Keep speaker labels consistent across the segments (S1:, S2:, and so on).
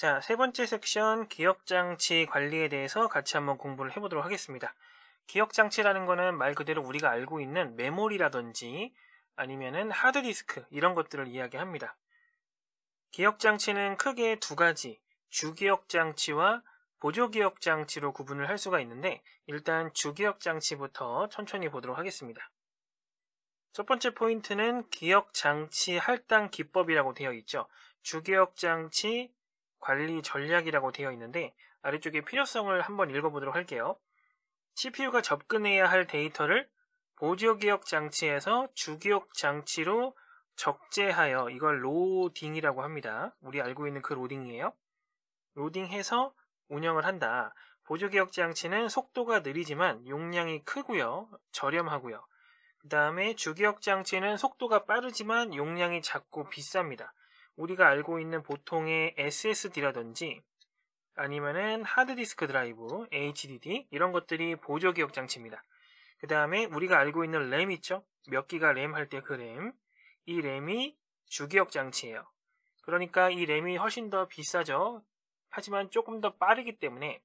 S1: 자, 세 번째 섹션 기억장치 관리에 대해서 같이 한번 공부를 해보도록 하겠습니다. 기억장치라는 거는 말 그대로 우리가 알고 있는 메모리라든지 아니면은 하드디스크 이런 것들을 이야기합니다. 기억장치는 크게 두 가지, 주기억장치와 보조기억장치로 구분을 할 수가 있는데 일단 주기억장치부터 천천히 보도록 하겠습니다. 첫 번째 포인트는 기억장치 할당 기법이라고 되어 있죠. 주기억장치 관리 전략이라고 되어 있는데 아래쪽에 필요성을 한번 읽어보도록 할게요. CPU가 접근해야 할 데이터를 보조기억 장치에서 주기억 장치로 적재하여 이걸 로딩이라고 합니다. 우리 알고 있는 그 로딩이에요. 로딩해서 운영을 한다. 보조기억 장치는 속도가 느리지만 용량이 크고요. 저렴하고요. 그 다음에 주기억 장치는 속도가 빠르지만 용량이 작고 비쌉니다. 우리가 알고 있는 보통의 SSD라든지 아니면은 하드디스크 드라이브, HDD 이런 것들이 보조 기억 장치입니다. 그 다음에 우리가 알고 있는 램 있죠? 몇 기가 램 할 때 그 램. 이 램이 주기억 장치예요. 그러니까 이 램이 훨씬 더 비싸죠. 하지만 조금 더 빠르기 때문에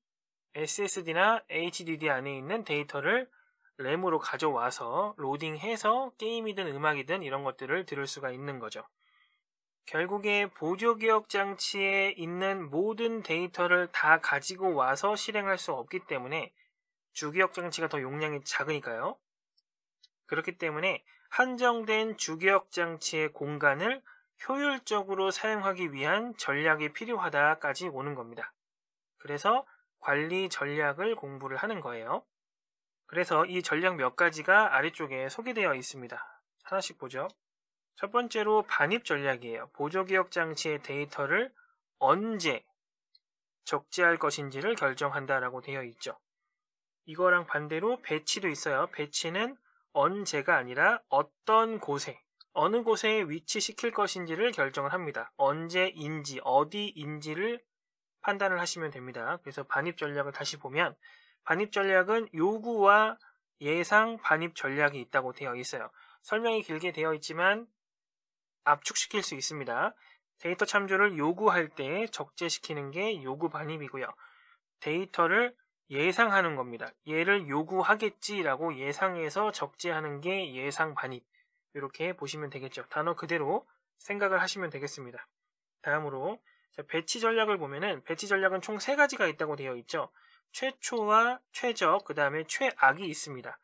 S1: SSD나 HDD 안에 있는 데이터를 램으로 가져와서 로딩해서 게임이든 음악이든 이런 것들을 들을 수가 있는 거죠. 결국에 보조기억 장치에 있는 모든 데이터를 다 가지고 와서 실행할 수 없기 때문에 주기억 장치가 더 용량이 작으니까요. 그렇기 때문에 한정된 주기억 장치의 공간을 효율적으로 사용하기 위한 전략이 필요하다까지 오는 겁니다. 그래서 관리 전략을 공부를 하는 거예요. 그래서 이 전략 몇 가지가 아래쪽에 소개되어 있습니다. 하나씩 보죠. 첫 번째로 반입 전략이에요. 보조기억 장치의 데이터를 언제 적재할 것인지를 결정한다라고 되어 있죠. 이거랑 반대로 배치도 있어요. 배치는 언제가 아니라 어떤 곳에, 어느 곳에 위치시킬 것인지를 결정을 합니다. 언제인지, 어디인지를 판단을 하시면 됩니다. 그래서 반입 전략을 다시 보면 반입 전략은 요구와 예상 반입 전략이 있다고 되어 있어요. 설명이 길게 되어 있지만 압축시킬 수 있습니다. 데이터 참조를 요구할 때 적재시키는 게 요구 반입이고요. 데이터를 예상하는 겁니다. 얘를 요구하겠지라고 예상해서 적재하는 게 예상 반입. 이렇게 보시면 되겠죠. 단어 그대로 생각을 하시면 되겠습니다. 다음으로 배치 전략을 보면은 배치 전략은 총 세 가지가 있다고 되어 있죠. 최초와 최적, 그 다음에 최악이 있습니다.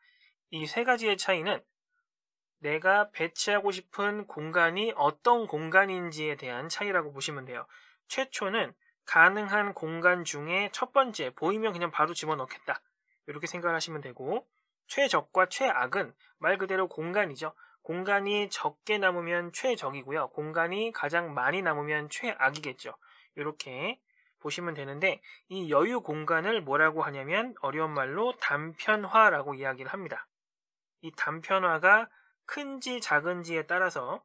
S1: 이 세 가지의 차이는 내가 배치하고 싶은 공간이 어떤 공간인지에 대한 차이라고 보시면 돼요. 최초는 가능한 공간 중에 첫 번째 보이면 그냥 바로 집어넣겠다. 이렇게 생각하시면 되고 최적과 최악은 말 그대로 공간이죠. 공간이 적게 남으면 최적이고요. 공간이 가장 많이 남으면 최악이겠죠. 이렇게 보시면 되는데 이 여유 공간을 뭐라고 하냐면 어려운 말로 단편화라고 이야기를 합니다. 이 단편화가 큰지 작은지에 따라서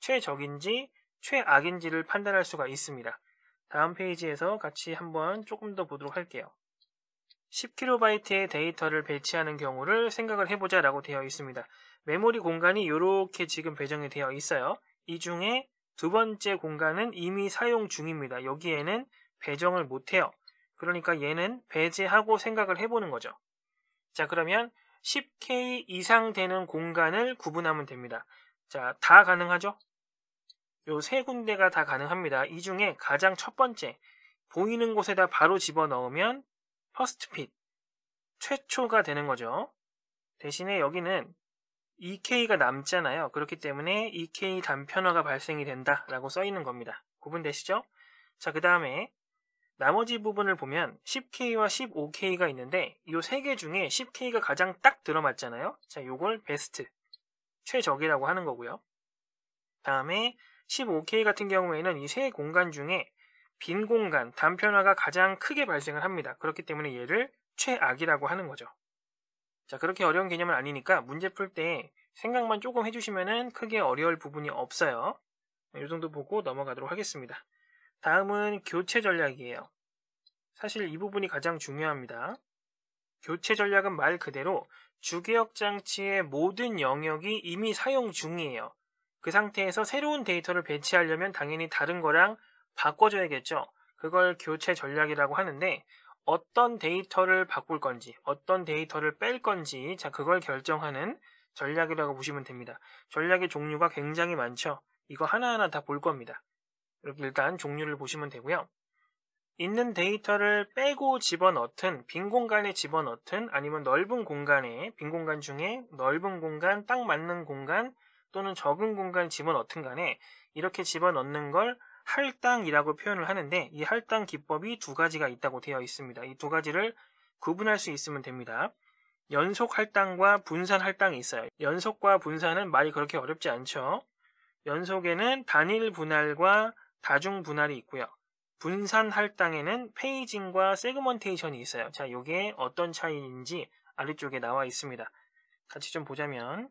S1: 최적인지 최악인지를 판단할 수가 있습니다. 다음 페이지에서 같이 한번 조금 더 보도록 할게요. 10KB의 데이터를 배치하는 경우를 생각을 해보자 라고 되어 있습니다. 메모리 공간이 이렇게 지금 배정이 되어 있어요. 이 중에 두 번째 공간은 이미 사용 중입니다. 여기에는 배정을 못해요. 그러니까 얘는 배제하고 생각을 해보는 거죠. 자 그러면 10K 이상 되는 공간을 구분하면 됩니다. 자, 다 가능하죠? 요 세 군데가 다 가능합니다. 이 중에 가장 첫 번째, 보이는 곳에다 바로 집어넣으면 퍼스트 핏, 최초가 되는 거죠. 대신에 여기는 2 k 가 남잖아요. 그렇기 때문에 2 k 단편화가 발생이 된다라고 써 있는 겁니다. 구분되시죠? 자, 그 다음에 나머지 부분을 보면 10K와 15K가 있는데 이 세 개 중에 10K가 가장 딱 들어맞잖아요. 자, 요걸 베스트, 최적이라고 하는 거고요. 다음에 15K 같은 경우에는 이 세 공간 중에 빈 공간, 단편화가 가장 크게 발생을 합니다. 그렇기 때문에 얘를 최악이라고 하는 거죠. 자, 그렇게 어려운 개념은 아니니까 문제 풀 때 생각만 조금 해주시면 크게 어려울 부분이 없어요. 이 정도 보고 넘어가도록 하겠습니다. 다음은 교체 전략이에요. 사실 이 부분이 가장 중요합니다. 교체 전략은 말 그대로 주기억 장치의 모든 영역이 이미 사용 중이에요. 그 상태에서 새로운 데이터를 배치하려면 당연히 다른 거랑 바꿔줘야겠죠. 그걸 교체 전략이라고 하는데 어떤 데이터를 바꿀 건지, 어떤 데이터를 뺄 건지, 자, 그걸 결정하는 전략이라고 보시면 됩니다. 전략의 종류가 굉장히 많죠. 이거 하나하나 다 볼 겁니다. 일단 종류를 보시면 되고요. 있는 데이터를 빼고 집어넣든 빈 공간에 집어넣든 아니면 넓은 공간에 빈 공간 중에 넓은 공간, 딱 맞는 공간 또는 적은 공간 집어넣든 간에 이렇게 집어넣는 걸 할당이라고 표현을 하는데 이 할당 기법이 두 가지가 있다고 되어 있습니다. 이 두 가지를 구분할 수 있으면 됩니다. 연속 할당과 분산 할당이 있어요. 연속과 분산은 말이 그렇게 어렵지 않죠. 연속에는 단일 분할과 다중 분할이 있고요. 분산 할당에는 페이징과 세그먼테이션이 있어요. 자, 이게 어떤 차이인지 아래쪽에 나와 있습니다. 같이 좀 보자면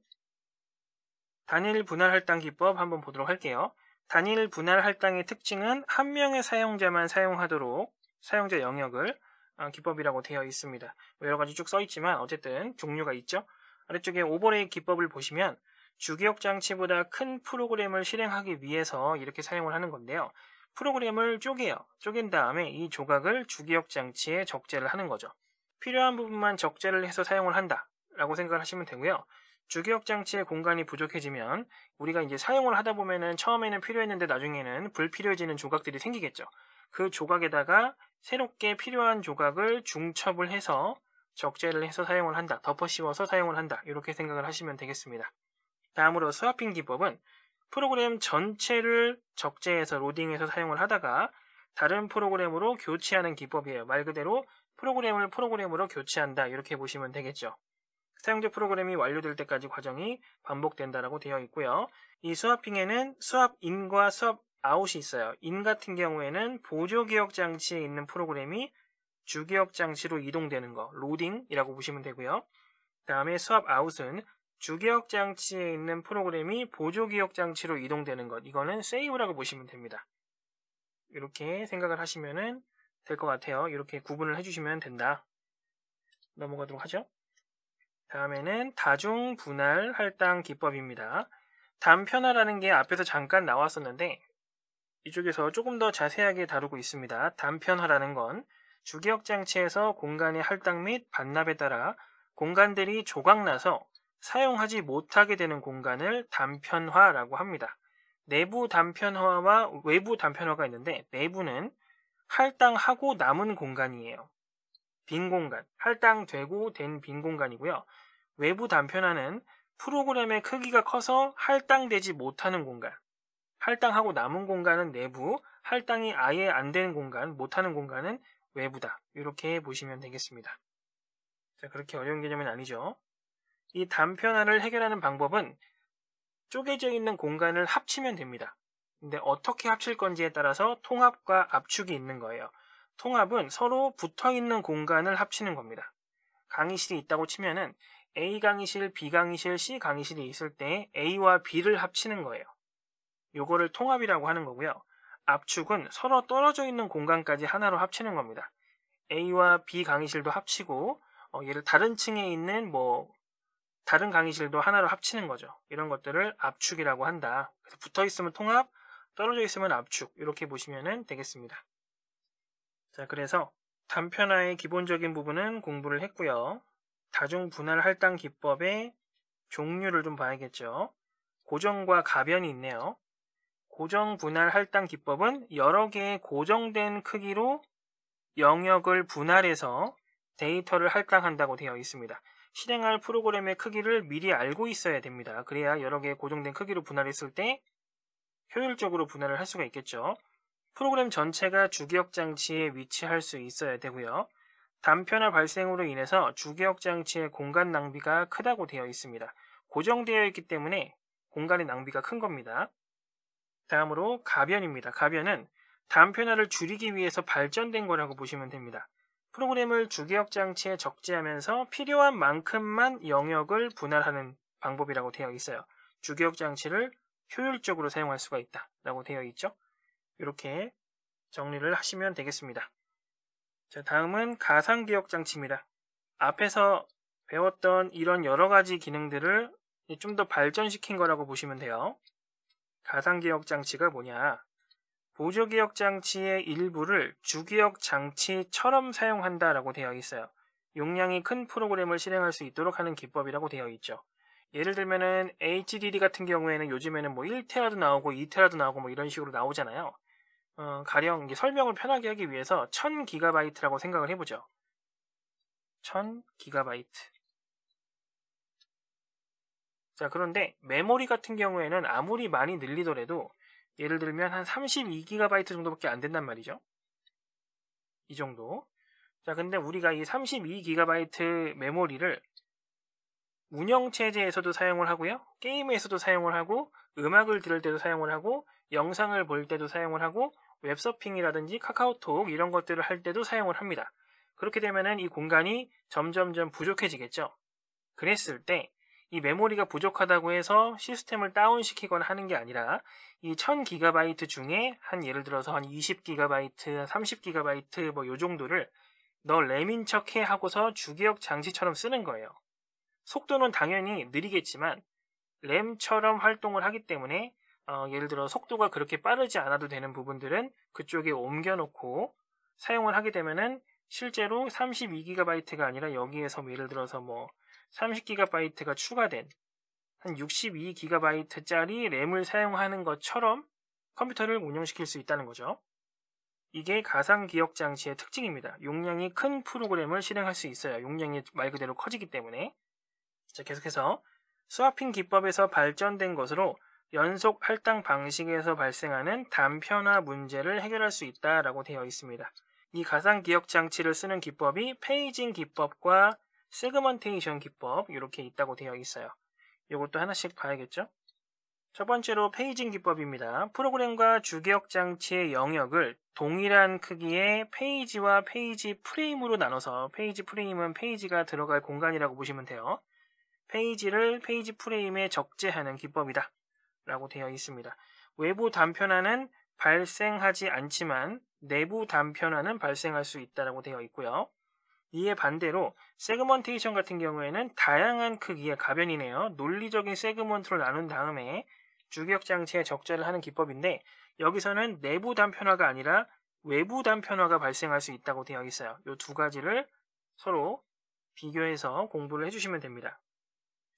S1: 단일 분할 할당 기법 한번 보도록 할게요. 단일 분할 할당의 특징은 한 명의 사용자만 사용하도록 사용자 영역을 어, 기법이라고 되어 있습니다. 여러 가지 쭉 써 있지만 어쨌든 종류가 있죠. 아래쪽에 오버레이 기법을 보시면 주기억 장치보다 큰 프로그램을 실행하기 위해서 이렇게 사용을 하는 건데요. 프로그램을 쪼개요. 쪼갠 다음에 이 조각을 주기억 장치에 적재를 하는 거죠. 필요한 부분만 적재를 해서 사용을 한다. 라고 생각을 하시면 되고요. 주기억 장치의 공간이 부족해지면 우리가 이제 사용을 하다 보면은 처음에는 필요했는데 나중에는 불필요해지는 조각들이 생기겠죠. 그 조각에다가 새롭게 필요한 조각을 중첩을 해서 적재를 해서 사용을 한다. 덮어 씌워서 사용을 한다. 이렇게 생각을 하시면 되겠습니다. 다음으로서 핑기법은 프로그램 전체를 적재해서 로딩해서 사용을 하다가 다른 프로그램으로 교체하는 기법이에요. 말 그대로 프로그램을 프로그램으로 교체한다 이렇게 보시면 되겠죠. 사용자 프로그램이 완료될 때까지 과정이 반복된다라고 되어 있고요. 이 스와핑에는 스왑인과 스왑아웃이 있어요. 인 같은 경우에는 보조 기억 장치에 있는 프로그램이 주기억 장치로 이동되는 거, 로딩이라고 보시면 되고요. 다음에 스왑아웃은 주기억 장치에 있는 프로그램이 보조 기억 장치로 이동되는 것 이거는 세이브라고 보시면 됩니다. 이렇게 생각을 하시면 될 것 같아요. 이렇게 구분을 해주시면 된다. 넘어가도록 하죠. 다음에는 다중 분할 할당 기법입니다. 단편화라는 게 앞에서 잠깐 나왔었는데 이쪽에서 조금 더 자세하게 다루고 있습니다. 단편화라는 건 주기억 장치에서 공간의 할당 및 반납에 따라 공간들이 조각나서 사용하지 못하게 되는 공간을 단편화라고 합니다. 내부 단편화와 외부 단편화가 있는데 내부는 할당하고 남은 공간이에요. 빈 공간, 할당되고 된 빈 공간이고요. 외부 단편화는 프로그램의 크기가 커서 할당되지 못하는 공간, 할당하고 남은 공간은 내부, 할당이 아예 안 되는 공간, 못하는 공간은 외부다. 이렇게 보시면 되겠습니다. 자, 그렇게 어려운 개념은 아니죠. 이 단편화를 해결하는 방법은 쪼개져 있는 공간을 합치면 됩니다. 근데 어떻게 합칠 건지에 따라서 통합과 압축이 있는 거예요. 통합은 서로 붙어 있는 공간을 합치는 겁니다. 강의실이 있다고 치면은 A 강의실, B 강의실, C 강의실이 있을 때 A와 B를 합치는 거예요. 요거를 통합이라고 하는 거고요. 압축은 서로 떨어져 있는 공간까지 하나로 합치는 겁니다. A와 B 강의실도 합치고 어, 얘를 다른 층에 있는 뭐 다른 강의실도 하나로 합치는 거죠. 이런 것들을 압축이라고 한다. 그래서 붙어 있으면 통합, 떨어져 있으면 압축 이렇게 보시면 되겠습니다. 자, 그래서 단편화의 기본적인 부분은 공부를 했고요. 다중 분할 할당 기법의 종류를 좀 봐야겠죠. 고정과 가변이 있네요. 고정 분할 할당 기법은 여러 개의 고정된 크기로 영역을 분할해서 데이터를 할당한다고 되어 있습니다. 실행할 프로그램의 크기를 미리 알고 있어야 됩니다. 그래야 여러 개의 고정된 크기로 분할했을 때 효율적으로 분할을 할 수가 있겠죠. 프로그램 전체가 주기억 장치에 위치할 수 있어야 되고요. 단편화 발생으로 인해서 주기억 장치의 공간 낭비가 크다고 되어 있습니다. 고정되어 있기 때문에 공간의 낭비가 큰 겁니다. 다음으로 가변입니다. 가변은 단편화를 줄이기 위해서 발전된 거라고 보시면 됩니다. 프로그램을 주기억 장치에 적재하면서 필요한 만큼만 영역을 분할하는 방법이라고 되어 있어요. 주기억 장치를 효율적으로 사용할 수가 있다라고 되어 있죠. 이렇게 정리를 하시면 되겠습니다. 자, 다음은 가상 기억 장치입니다. 앞에서 배웠던 이런 여러 가지 기능들을 좀 더 발전시킨 거라고 보시면 돼요. 가상 기억 장치가 뭐냐? 보조기억 장치의 일부를 주기억 장치처럼 사용한다라고 되어 있어요. 용량이 큰 프로그램을 실행할 수 있도록 하는 기법이라고 되어 있죠. 예를 들면은 HDD 같은 경우에는 요즘에는 뭐 1테라도 나오고 2테라도 나오고 뭐 이런 식으로 나오잖아요. 어, 가령 설명을 편하게 하기 위해서 1000GB라고 생각을 해보죠. 1000GB. 자, 그런데 메모리 같은 경우에는 아무리 많이 늘리더라도 예를 들면 한 32GB 정도밖에 안 된단 말이죠. 이 정도. 자, 근데 우리가 이 32GB 메모리를 운영체제에서도 사용을 하고요. 게임에서도 사용을 하고, 음악을 들을 때도 사용을 하고, 영상을 볼 때도 사용을 하고, 웹서핑이라든지 카카오톡 이런 것들을 할 때도 사용을 합니다. 그렇게 되면은 이 공간이 점점점 부족해지겠죠. 그랬을 때이 메모리가 부족하다고 해서 시스템을 다운시키거나 하는 게 아니라 이 1000GB 중에 한 예를 들어서 한 20GB, 30GB 뭐 요 정도를 너 램인 척해 하고서 주기억 장치처럼 쓰는 거예요. 속도는 당연히 느리겠지만 램처럼 활동을 하기 때문에 어, 예를 들어 속도가 그렇게 빠르지 않아도 되는 부분들은 그쪽에 옮겨놓고 사용을 하게 되면은 실제로 32GB가 아니라 여기에서 뭐 예를 들어서 뭐 30GB가 추가된 한 62GB짜리 램을 사용하는 것처럼 컴퓨터를 운영시킬 수 있다는 거죠. 이게 가상 기억 장치의 특징입니다. 용량이 큰 프로그램을 실행할 수 있어요. 용량이 말 그대로 커지기 때문에. 자, 계속해서 스와핑 기법에서 발전된 것으로 연속 할당 방식에서 발생하는 단편화 문제를 해결할 수 있다라고 되어 있습니다. 이 가상 기억 장치를 쓰는 기법이 페이징 기법과 세그먼테이션 기법 이렇게 있다고 되어 있어요. 이것도 하나씩 봐야겠죠? 첫 번째로 페이징 기법입니다. 프로그램과 주기억 장치의 영역을 동일한 크기의 페이지와 페이지 프레임으로 나눠서 페이지 프레임은 페이지가 들어갈 공간이라고 보시면 돼요. 페이지를 페이지 프레임에 적재하는 기법이다. 라고 되어 있습니다. 외부 단편화는 발생하지 않지만 내부 단편화는 발생할 수 있다라고 되어 있고요. 이에 반대로 세그먼테이션 같은 경우에는 다양한 크기의 가변이네요. 논리적인 세그먼트로 나눈 다음에 주격장치에 적재를 하는 기법인데 여기서는 내부 단편화가 아니라 외부 단편화가 발생할 수 있다고 되어 있어요. 이 두 가지를 서로 비교해서 공부를 해주시면 됩니다.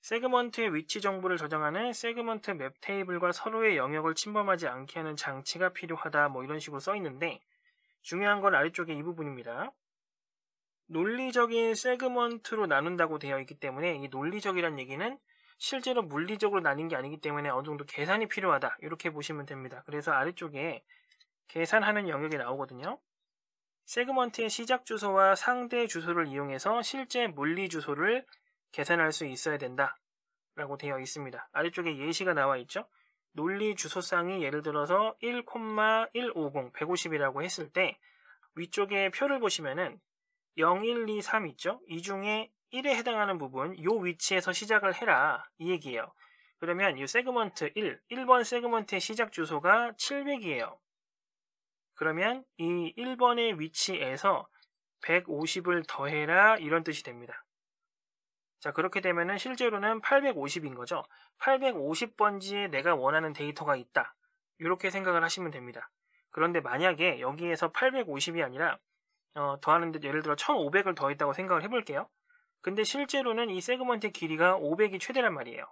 S1: 세그먼트의 위치 정보를 저장하는 세그먼트 맵 테이블과 서로의 영역을 침범하지 않게 하는 장치가 필요하다 뭐 이런 식으로 써 있는데 중요한 건 아래쪽에 이 부분입니다. 논리적인 세그먼트로 나눈다고 되어 있기 때문에 이논리적이라는 얘기는 실제로 물리적으로 나뉜 게 아니기 때문에 어느 정도 계산이 필요하다 이렇게 보시면 됩니다. 그래서 아래쪽에 계산하는 영역이 나오거든요. 세그먼트의 시작 주소와 상대 주소를 이용해서 실제 물리 주소를 계산할 수 있어야 된다 라고 되어 있습니다. 아래쪽에 예시가 나와 있죠. 논리 주소쌍이 예를 들어서 1,150, 150이라고 했을 때 위쪽에 표를 보시면은 0, 1, 2, 3 있죠? 이 중에 1에 해당하는 부분 요 위치에서 시작을 해라 이 얘기예요. 그러면 이 세그먼트 1, 1번 세그먼트의 시작 주소가 700이에요. 그러면 이 1번의 위치에서 150을 더해라 이런 뜻이 됩니다. 자 그렇게 되면은 실제로는 850인 거죠. 850번지에 내가 원하는 데이터가 있다. 이렇게 생각을 하시면 됩니다. 그런데 만약에 여기에서 850이 아니라 어, 더하는데 예를 들어 1500을 더했다고 생각을 해볼게요. 근데 실제로는 이 세그먼트의 길이가 500이 최대란 말이에요.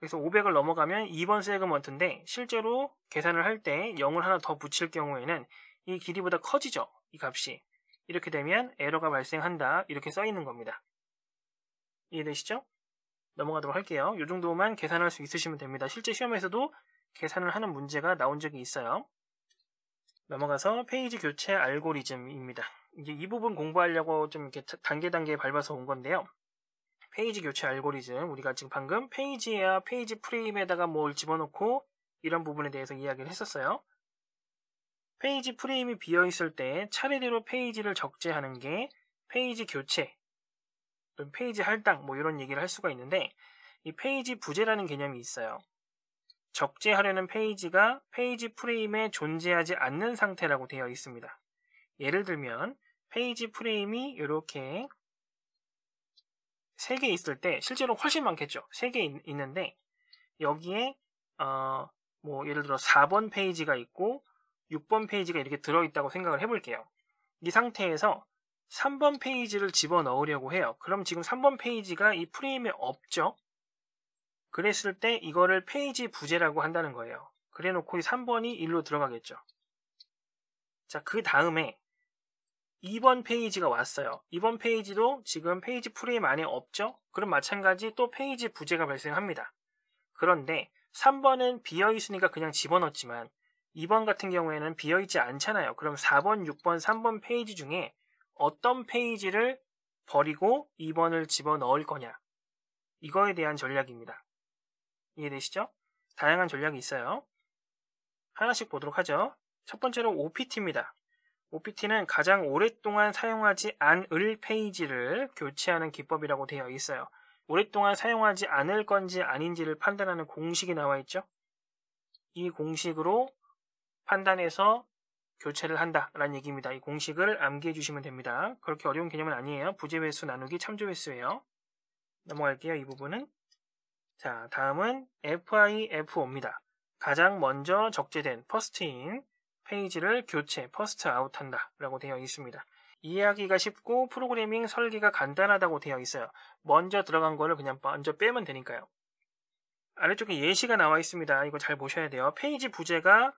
S1: 그래서 500을 넘어가면 2번 세그먼트인데 실제로 계산을 할 때 0을 하나 더 붙일 경우에는 이 길이보다 커지죠. 이 값이. 이렇게 되면 에러가 발생한다. 이렇게 써 있는 겁니다. 이해되시죠? 넘어가도록 할게요. 이 정도만 계산할 수 있으시면 됩니다. 실제 시험에서도 계산을 하는 문제가 나온 적이 있어요. 넘어가서 페이지 교체 알고리즘입니다. 이제 이 부분 공부하려고 좀 이렇게 단계 단계 밟아서 온 건데요. 페이지 교체 알고리즘 우리가 지금 방금 페이지야 에 페이지 프레임에다가 뭘 집어넣고 이런 부분에 대해서 이야기를 했었어요. 페이지 프레임이 비어 있을 때 차례대로 페이지를 적재하는 게 페이지 교체 또는 페이지 할당 뭐 이런 얘기를 할 수가 있는데 이 페이지 부재라는 개념이 있어요. 적재하려는 페이지가 페이지 프레임에 존재하지 않는 상태라고 되어 있습니다. 예를 들면 페이지 프레임이 이렇게 3개 있을 때 실제로 훨씬 많겠죠. 3개 있는데 여기에 어뭐 예를 들어 4번 페이지가 있고 6번 페이지가 이렇게 들어있다고 생각을 해볼게요. 이 상태에서 3번 페이지를 집어넣으려고 해요. 그럼 지금 3번 페이지가 이 프레임에 없죠. 그랬을 때 이거를 페이지 부재라고 한다는 거예요. 그래놓고 3번이 1로 들어가겠죠. 자, 그 다음에 2번 페이지가 왔어요. 2번 페이지도 지금 페이지 프레임 안에 없죠? 그럼 마찬가지 또 페이지 부재가 발생합니다. 그런데 3번은 비어있으니까 그냥 집어넣었지만 2번 같은 경우에는 비어있지 않잖아요. 그럼 4번, 6번, 3번 페이지 중에 어떤 페이지를 버리고 2번을 집어넣을 거냐. 이거에 대한 전략입니다. 이해되시죠? 다양한 전략이 있어요. 하나씩 보도록 하죠. 첫 번째로 OPT입니다. OPT는 가장 오랫동안 사용하지 않을 페이지를 교체하는 기법이라고 되어 있어요. 오랫동안 사용하지 않을 건지 아닌지를 판단하는 공식이 나와 있죠. 이 공식으로 판단해서 교체를 한다라는 얘기입니다. 이 공식을 암기해 주시면 됩니다. 그렇게 어려운 개념은 아니에요. 부재횟수 나누기 참조횟수예요. 넘어갈게요. 이 부분은 자, 다음은 f i f o 입니다 가장 먼저 적재된 퍼스트인 페이지를 교체, 퍼스트 아웃한다 라고 되어 있습니다. 이해하기가 쉽고 프로그래밍 설계가 간단하다고 되어 있어요. 먼저 들어간 거를 그냥 먼저 빼면 되니까요. 아래쪽에 예시가 나와 있습니다. 이거 잘 보셔야 돼요. 페이지 부재가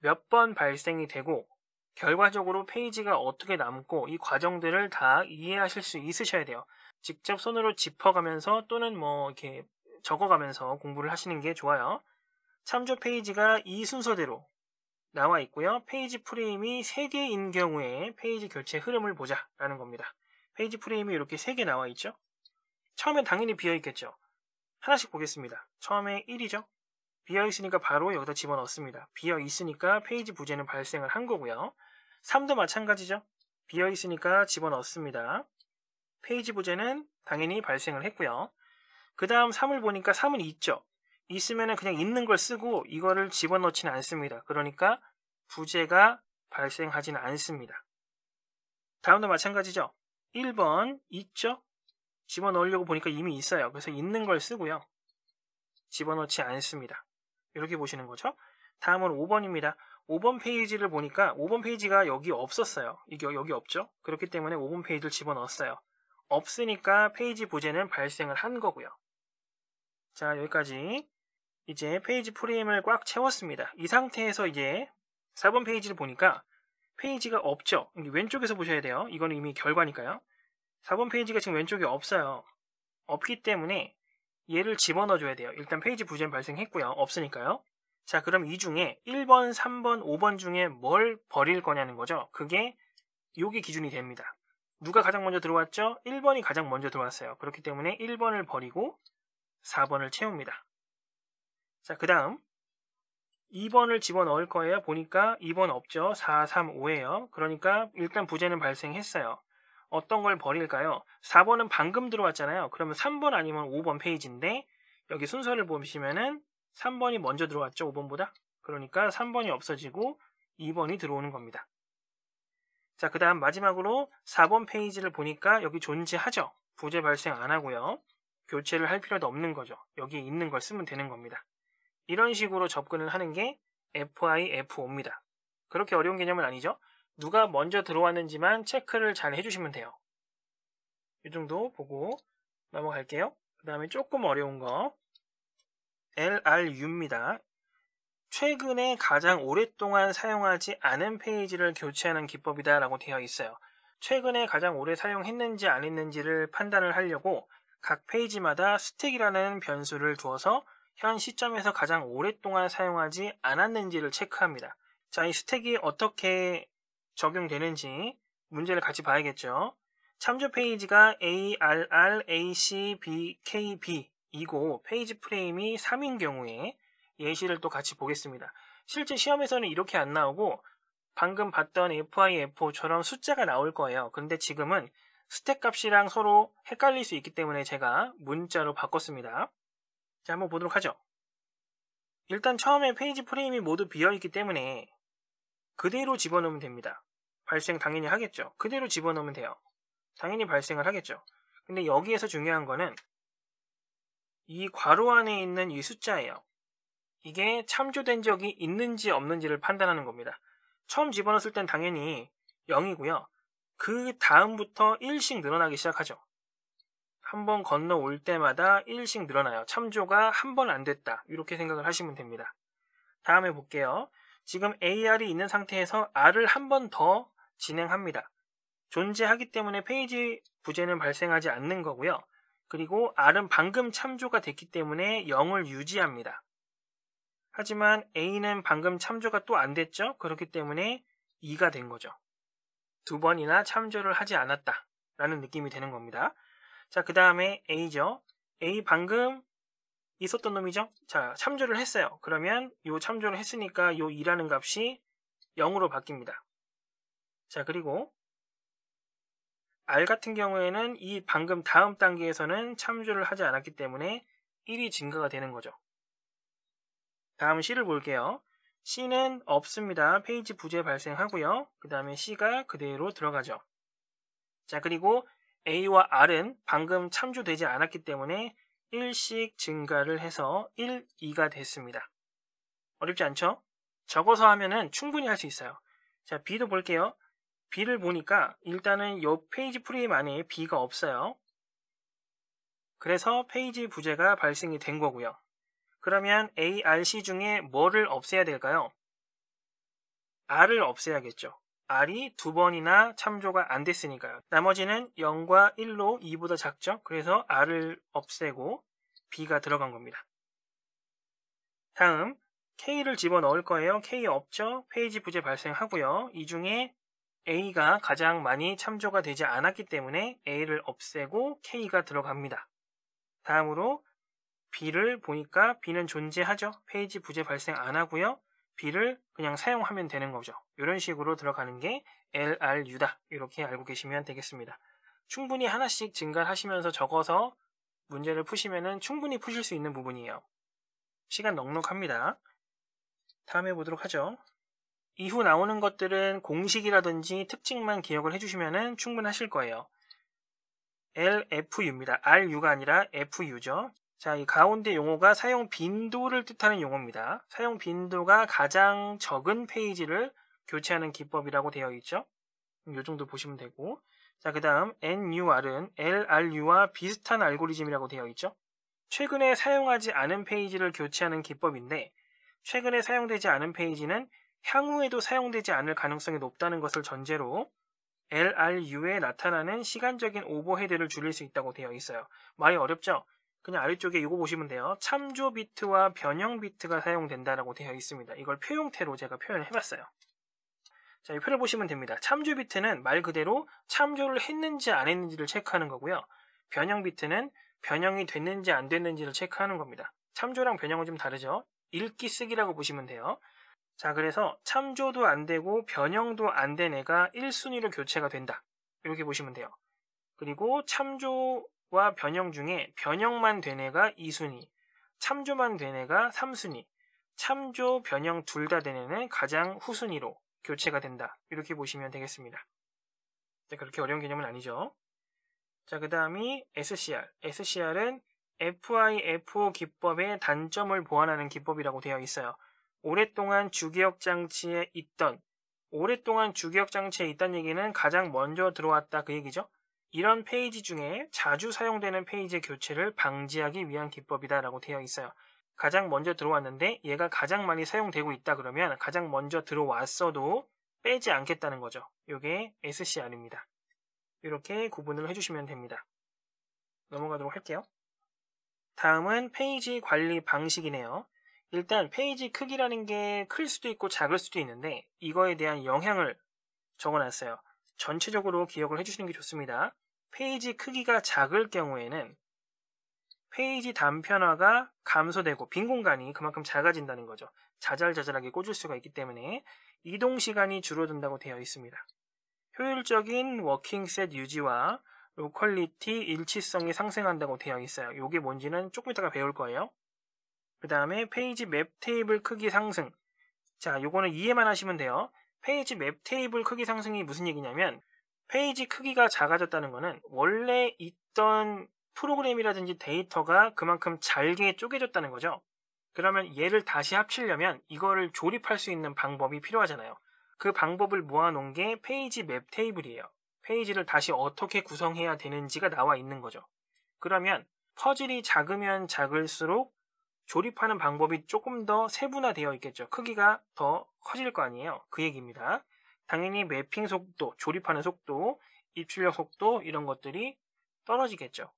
S1: 몇 번 발생이 되고 결과적으로 페이지가 어떻게 남고 이 과정들을 다 이해하실 수 있으셔야 돼요. 직접 손으로 짚어가면서 또는 뭐 이렇게 적어가면서 공부를 하시는 게 좋아요. 참조 페이지가 이 순서대로 나와 있고요. 페이지 프레임이 3개인 경우에 페이지 교체 흐름을 보자 라는 겁니다. 페이지 프레임이 이렇게 3개 나와 있죠. 처음엔 당연히 비어있겠죠. 하나씩 보겠습니다. 처음에 1이죠. 비어있으니까 바로 여기다 집어넣습니다. 비어있으니까 페이지 부재는 발생을 한 거고요. 3도 마찬가지죠. 비어있으니까 집어넣습니다. 페이지 부재는 당연히 발생을 했고요. 그 다음 3을 보니까 3은 있죠. 있으면 그냥 있는 걸 쓰고 이거를 집어넣지는 않습니다. 그러니까 부재가 발생하지는 않습니다. 다음도 마찬가지죠. 1번 있죠. 집어넣으려고 보니까 이미 있어요. 그래서 있는 걸 쓰고요. 집어넣지 않습니다. 이렇게 보시는 거죠. 다음은 5번입니다. 5번 페이지를 보니까 5번 페이지가 여기 없었어요. 이게 여기 없죠. 그렇기 때문에 5번 페이지를 집어넣었어요. 없으니까 페이지 부재는 발생을 한 거고요. 자, 여기까지 이제 페이지 프레임을 꽉 채웠습니다. 이 상태에서 이제 4번 페이지를 보니까 페이지가 없죠. 왼쪽에서 보셔야 돼요. 이거는 이미 결과니까요. 4번 페이지가 지금 왼쪽에 없어요. 없기 때문에 얘를 집어넣어줘야 돼요. 일단 페이지 부재는 발생했고요. 없으니까요. 자, 그럼 이 중에 1번, 3번, 5번 중에 뭘 버릴 거냐는 거죠. 그게 요게 기준이 됩니다. 누가 가장 먼저 들어왔죠? 1번이 가장 먼저 들어왔어요. 그렇기 때문에 1번을 버리고 4번을 채웁니다. 자, 그 다음 2번을 집어넣을 거예요. 보니까 2번 없죠. 4, 3, 5예요. 그러니까 일단 부재는 발생했어요. 어떤 걸 버릴까요? 4번은 방금 들어왔잖아요. 그러면 3번 아니면 5번 페이지인데 여기 순서를 보시면은 3번이 먼저 들어왔죠. 5번보다. 그러니까 3번이 없어지고 2번이 들어오는 겁니다. 자, 그 다음 마지막으로 4번 페이지를 보니까 여기 존재하죠. 부재 발생 안 하고요. 교체를 할 필요도 없는 거죠. 여기 있는 걸 쓰면 되는 겁니다. 이런 식으로 접근을 하는 게 FI, FO입니다. 그렇게 어려운 개념은 아니죠. 누가 먼저 들어왔는지만 체크를 잘 해주시면 돼요. 이 정도 보고 넘어갈게요. 그 다음에 조금 어려운 거 LRU입니다. 최근에 가장 오랫동안 사용하지 않은 페이지를 교체하는 기법이다 라고 되어 있어요. 최근에 가장 오래 사용했는지 안 했는지를 판단을 하려고 각 페이지마다 스택이라는 변수를 두어서 현 시점에서 가장 오랫동안 사용하지 않았는지를 체크합니다. 자, 이 스택이 어떻게 적용되는지 문제를 같이 봐야겠죠. 참조 페이지가 ARR, AC, BKB 이고 페이지 프레임이 3인 경우에 예시를 또 같이 보겠습니다. 실제 시험에서는 이렇게 안 나오고 방금 봤던 f i f o 처럼 숫자가 나올 거예요. 근데 지금은 스택 값이랑 서로 헷갈릴 수 있기 때문에 제가 문자로 바꿨습니다. 자, 한번 보도록 하죠. 일단 처음에 페이지 프레임이 모두 비어있기 때문에 그대로 집어넣으면 됩니다. 발생 당연히 하겠죠. 그대로 집어넣으면 돼요. 당연히 발생을 하겠죠. 근데 여기에서 중요한 거는 이 괄호 안에 있는 이 숫자예요. 이게 참조된 적이 있는지 없는지를 판단하는 겁니다. 처음 집어넣었을 땐 당연히 0이고요. 그 다음부터 1씩 늘어나기 시작하죠. 한 번 건너 올 때마다 1씩 늘어나요. 참조가 한 번 안 됐다. 이렇게 생각을 하시면 됩니다. 다음에 볼게요. 지금 AR이 있는 상태에서 R을 한 번 더 진행합니다. 존재하기 때문에 페이지 부재는 발생하지 않는 거고요. 그리고 R은 방금 참조가 됐기 때문에 0을 유지합니다. 하지만 A는 방금 참조가 또 안 됐죠? 그렇기 때문에 2가 된 거죠. 두 번이나 참조를 하지 않았다. 라는 느낌이 되는 겁니다. 자, 그 다음에 A죠. A 방금 있었던 놈이죠. 자, 참조를 했어요. 그러면 요 참조를 했으니까 요 2라는 값이 0으로 바뀝니다. 자, 그리고 R 같은 경우에는 이 방금 다음 단계에서는 참조를 하지 않았기 때문에 1이 증가가 되는 거죠. 다음 C를 볼게요. C는 없습니다. 페이지 부재 발생하고요. 그 다음에 C가 그대로 들어가죠. 자 그리고 A와 R은 방금 참조되지 않았기 때문에 1씩 증가를 해서 1, 2가 됐습니다. 어렵지 않죠? 적어서 하면은 충분히 할 수 있어요. 자, B도 볼게요. B를 보니까 일단은 요 페이지 프레임 안에 B가 없어요. 그래서 페이지 부재가 발생이 된 거고요. 그러면 ARC 중에 뭐를 없애야 될까요? R을 없애야겠죠. R이 두 번이나 참조가 안 됐으니까요. 나머지는 0과 1로 2보다 작죠. 그래서 R을 없애고 B가 들어간 겁니다. 다음 K를 집어넣을 거예요. K 없죠. 페이지 부재 발생하고요. 이 중에 A가 가장 많이 참조가 되지 않았기 때문에 A를 없애고 K가 들어갑니다. 다음으로 B를 보니까 B는 존재하죠. 페이지 부재 발생 안 하고요. B를 그냥 사용하면 되는 거죠. 이런 식으로 들어가는 게 LRU다. 이렇게 알고 계시면 되겠습니다. 충분히 하나씩 증가하시면서 적어서 문제를 푸시면 충분히 푸실 수 있는 부분이에요. 시간 넉넉합니다. 다음 에보도록 하죠. 이후 나오는 것들은 공식이라든지 특징만 기억을 해주시면 충분하실 거예요. LFU입니다. RU가 아니라 FU죠. 자, 이 가운데 용어가 사용 빈도를 뜻하는 용어입니다. 사용 빈도가 가장 적은 페이지를 교체하는 기법이라고 되어 있죠. 이 음, 정도 보시면 되고 자, 그 다음 NUR은 LRU와 비슷한 알고리즘이라고 되어 있죠. 최근에 사용하지 않은 페이지를 교체하는 기법인데 최근에 사용되지 않은 페이지는 향후에도 사용되지 않을 가능성이 높다는 것을 전제로 LRU에 나타나는 시간적인 오버헤드를 줄일 수 있다고 되어 있어요. 말이 어렵죠? 그냥 아래쪽에 이거 보시면 돼요. 참조 비트와 변형 비트가 사용된다라고 되어 있습니다. 이걸 표 형태로 제가 표현을 해봤어요. 자, 이 표를 보시면 됩니다. 참조 비트는 말 그대로 참조를 했는지 안 했는지를 체크하는 거고요. 변형 비트는 변형이 됐는지 안 됐는지를 체크하는 겁니다. 참조랑 변형은 좀 다르죠? 읽기 쓰기라고 보시면 돼요. 자, 그래서 참조도 안 되고 변형도 안 된 애가 1순위로 교체가 된다. 이렇게 보시면 돼요. 그리고 참조 과 변형 중에 변형만 된 애가 2순위, 참조만 된 애가 3순위, 참조 변형 둘다된 애는 가장 후순위로 교체가 된다. 이렇게 보시면 되겠습니다. 자, 그렇게 어려운 개념은 아니죠. 자, 그 다음이 SCR. SCR은 FIFO 기법의 단점을 보완하는 기법이라고 되어 있어요. 오랫동안 주기억 장치에 있던, 오랫동안 주기억 장치에 있던 얘기는 가장 먼저 들어왔다 그 얘기죠. 이런 페이지 중에 자주 사용되는 페이지의 교체를 방지하기 위한 기법이다 라고 되어 있어요. 가장 먼저 들어왔는데 얘가 가장 많이 사용되고 있다 그러면 가장 먼저 들어왔어도 빼지 않겠다는 거죠. 이게 SCR입니다. 이렇게 구분을 해주시면 됩니다. 넘어가도록 할게요. 다음은 페이지 관리 방식이네요. 일단 페이지 크기라는 게 클 수도 있고 작을 수도 있는데 이거에 대한 영향을 적어놨어요. 전체적으로 기억을 해주시는 게 좋습니다. 페이지 크기가 작을 경우에는 페이지 단편화가 감소되고 빈 공간이 그만큼 작아진다는 거죠. 자잘자잘하게 꽂을 수가 있기 때문에 이동 시간이 줄어든다고 되어 있습니다. 효율적인 워킹 셋 유지와 로컬리티 일치성이 상승한다고 되어 있어요. 이게 뭔지는 조금 이따가 배울 거예요. 그 다음에 페이지 맵 테이블 크기 상승. 자, 요거는 이해만 하시면 돼요. 페이지 맵 테이블 크기 상승이 무슨 얘기냐면 페이지 크기가 작아졌다는 것은 원래 있던 프로그램이라든지 데이터가 그만큼 잘게 쪼개졌다는 거죠. 그러면 얘를 다시 합치려면 이거를 조립할 수 있는 방법이 필요하잖아요. 그 방법을 모아놓은 게 페이지 맵 테이블이에요. 페이지를 다시 어떻게 구성해야 되는지가 나와 있는 거죠. 그러면 퍼즐이 작으면 작을수록 조립하는 방법이 조금 더 세분화되어 있겠죠. 크기가 더 커질 거 아니에요. 그 얘기입니다. 당연히 매핑 속도, 조립하는 속도, 입출력 속도 이런 것들이 떨어지겠죠.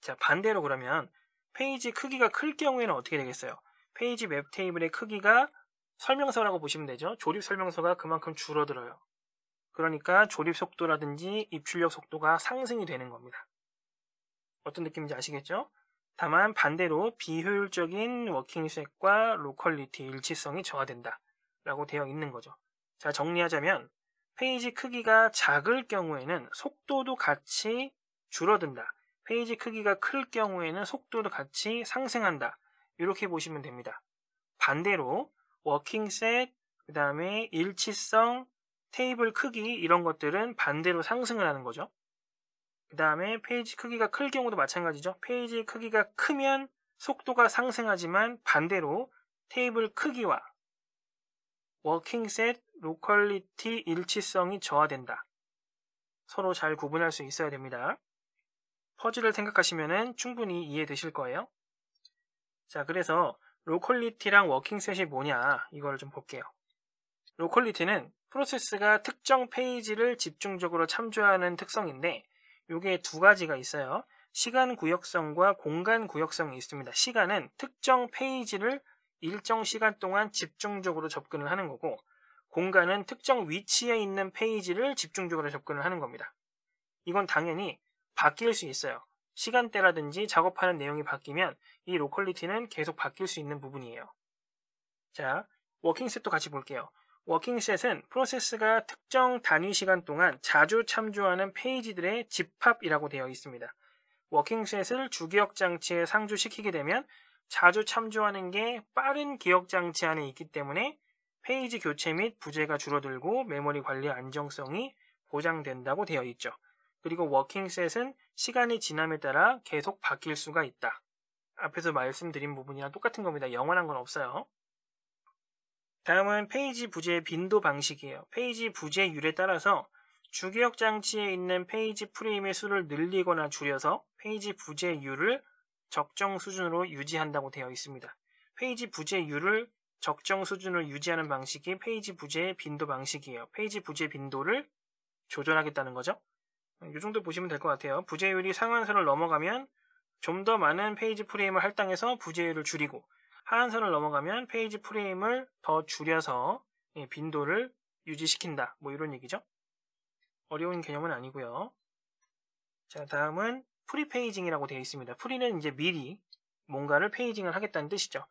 S1: 자, 반대로 그러면 페이지 크기가 클 경우에는 어떻게 되겠어요? 페이지 맵 테이블의 크기가 설명서라고 보시면 되죠. 조립 설명서가 그만큼 줄어들어요. 그러니까 조립 속도라든지 입출력 속도가 상승이 되는 겁니다. 어떤 느낌인지 아시겠죠? 다만 반대로 비효율적인 워킹 수액과 로컬리티 일치성이 저하된다 라고 되어 있는 거죠. 자, 정리하자면 페이지 크기가 작을 경우에는 속도도 같이 줄어든다. 페이지 크기가 클 경우에는 속도도 같이 상승한다. 이렇게 보시면 됩니다. 반대로 워킹셋, 그 다음에 일치성, 테이블 크기 이런 것들은 반대로 상승을 하는 거죠. 그 다음에 페이지 크기가 클 경우도 마찬가지죠. 페이지 크기가 크면 속도가 상승하지만 반대로 테이블 크기와 워킹셋, 로컬리티 일치성이 저하된다. 서로 잘 구분할 수 있어야 됩니다. 퍼즐을 생각하시면 충분히 이해되실 거예요. 자, 그래서 로컬리티랑 워킹셋이 뭐냐 이걸 좀 볼게요. 로컬리티는 프로세스가 특정 페이지를 집중적으로 참조하는 특성인데 요게 두 가지가 있어요. 시간 구역성과 공간 구역성이 있습니다. 시간은 특정 페이지를 일정 시간 동안 집중적으로 접근을 하는 거고 공간은 특정 위치에 있는 페이지를 집중적으로 접근을 하는 겁니다. 이건 당연히 바뀔 수 있어요. 시간대라든지 작업하는 내용이 바뀌면 이 로컬리티는 계속 바뀔 수 있는 부분이에요. 자, 워킹셋도 같이 볼게요. 워킹셋은 프로세스가 특정 단위 시간 동안 자주 참조하는 페이지들의 집합이라고 되어 있습니다. 워킹셋을 주기억 장치에 상주시키게 되면 자주 참조하는 게 빠른 기억 장치 안에 있기 때문에 페이지 교체 및 부재가 줄어들고 메모리 관리 안정성이 보장된다고 되어 있죠. 그리고 워킹셋은 시간이 지남에 따라 계속 바뀔 수가 있다. 앞에서 말씀드린 부분이랑 똑같은 겁니다. 영원한 건 없어요. 다음은 페이지 부재 의 빈도 방식이에요. 페이지 부재율에 따라서 주기억 장치에 있는 페이지 프레임의 수를 늘리거나 줄여서 페이지 부재율을 적정 수준으로 유지한다고 되어 있습니다. 페이지 부재율을 적정 수준을 유지하는 방식이 페이지 부재의 빈도 방식이에요. 페이지 부재 빈도를 조절하겠다는 거죠. 이 음, 정도 보시면 될 것 같아요. 부재율이 상한선을 넘어가면 좀 더 많은 페이지 프레임을 할당해서 부재율을 줄이고 하한선을 넘어가면 페이지 프레임을 더 줄여서 예, 빈도를 유지시킨다. 뭐 이런 얘기죠. 어려운 개념은 아니고요. 자, 다음은 프리페이징이라고 되어 있습니다. 프리는 이제 미리 뭔가를 페이징을 하겠다는 뜻이죠.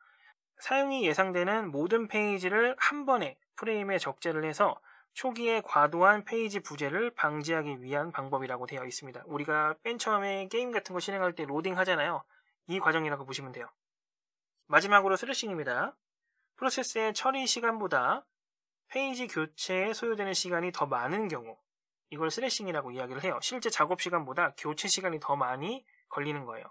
S1: 사용이 예상되는 모든 페이지를 한 번에 프레임에 적재를 해서 초기에 과도한 페이지 부재를 방지하기 위한 방법이라고 되어 있습니다. 우리가 맨 처음에 게임 같은 거 실행할 때 로딩 하잖아요. 이 과정이라고 보시면 돼요. 마지막으로 스레싱입니다. 프로세스의 처리 시간보다 페이지 교체에 소요되는 시간이 더 많은 경우 이걸 스레싱이라고 이야기를 해요. 실제 작업 시간보다 교체 시간이 더 많이 걸리는 거예요.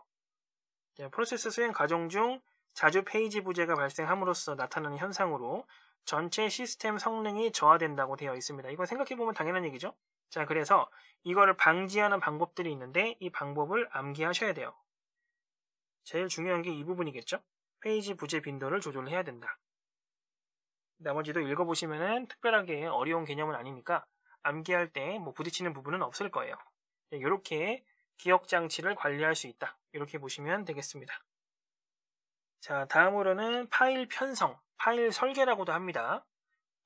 S1: 프로세스 수행 과정 중 자주 페이지 부재가 발생함으로써 나타나는 현상으로 전체 시스템 성능이 저하된다고 되어 있습니다. 이건 생각해보면 당연한 얘기죠. 자, 그래서 이거를 방지하는 방법들이 있는데 이 방법을 암기하셔야 돼요. 제일 중요한 게 이 부분이겠죠? 페이지 부재 빈도를 조절해야 된다. 나머지도 읽어보시면 특별하게 어려운 개념은 아니니까 암기할 때 뭐 부딪히는 부분은 없을 거예요. 이렇게 네, 기억 장치를 관리할 수 있다. 이렇게 보시면 되겠습니다. 자, 다음으로는 파일 편성, 파일 설계라고도 합니다.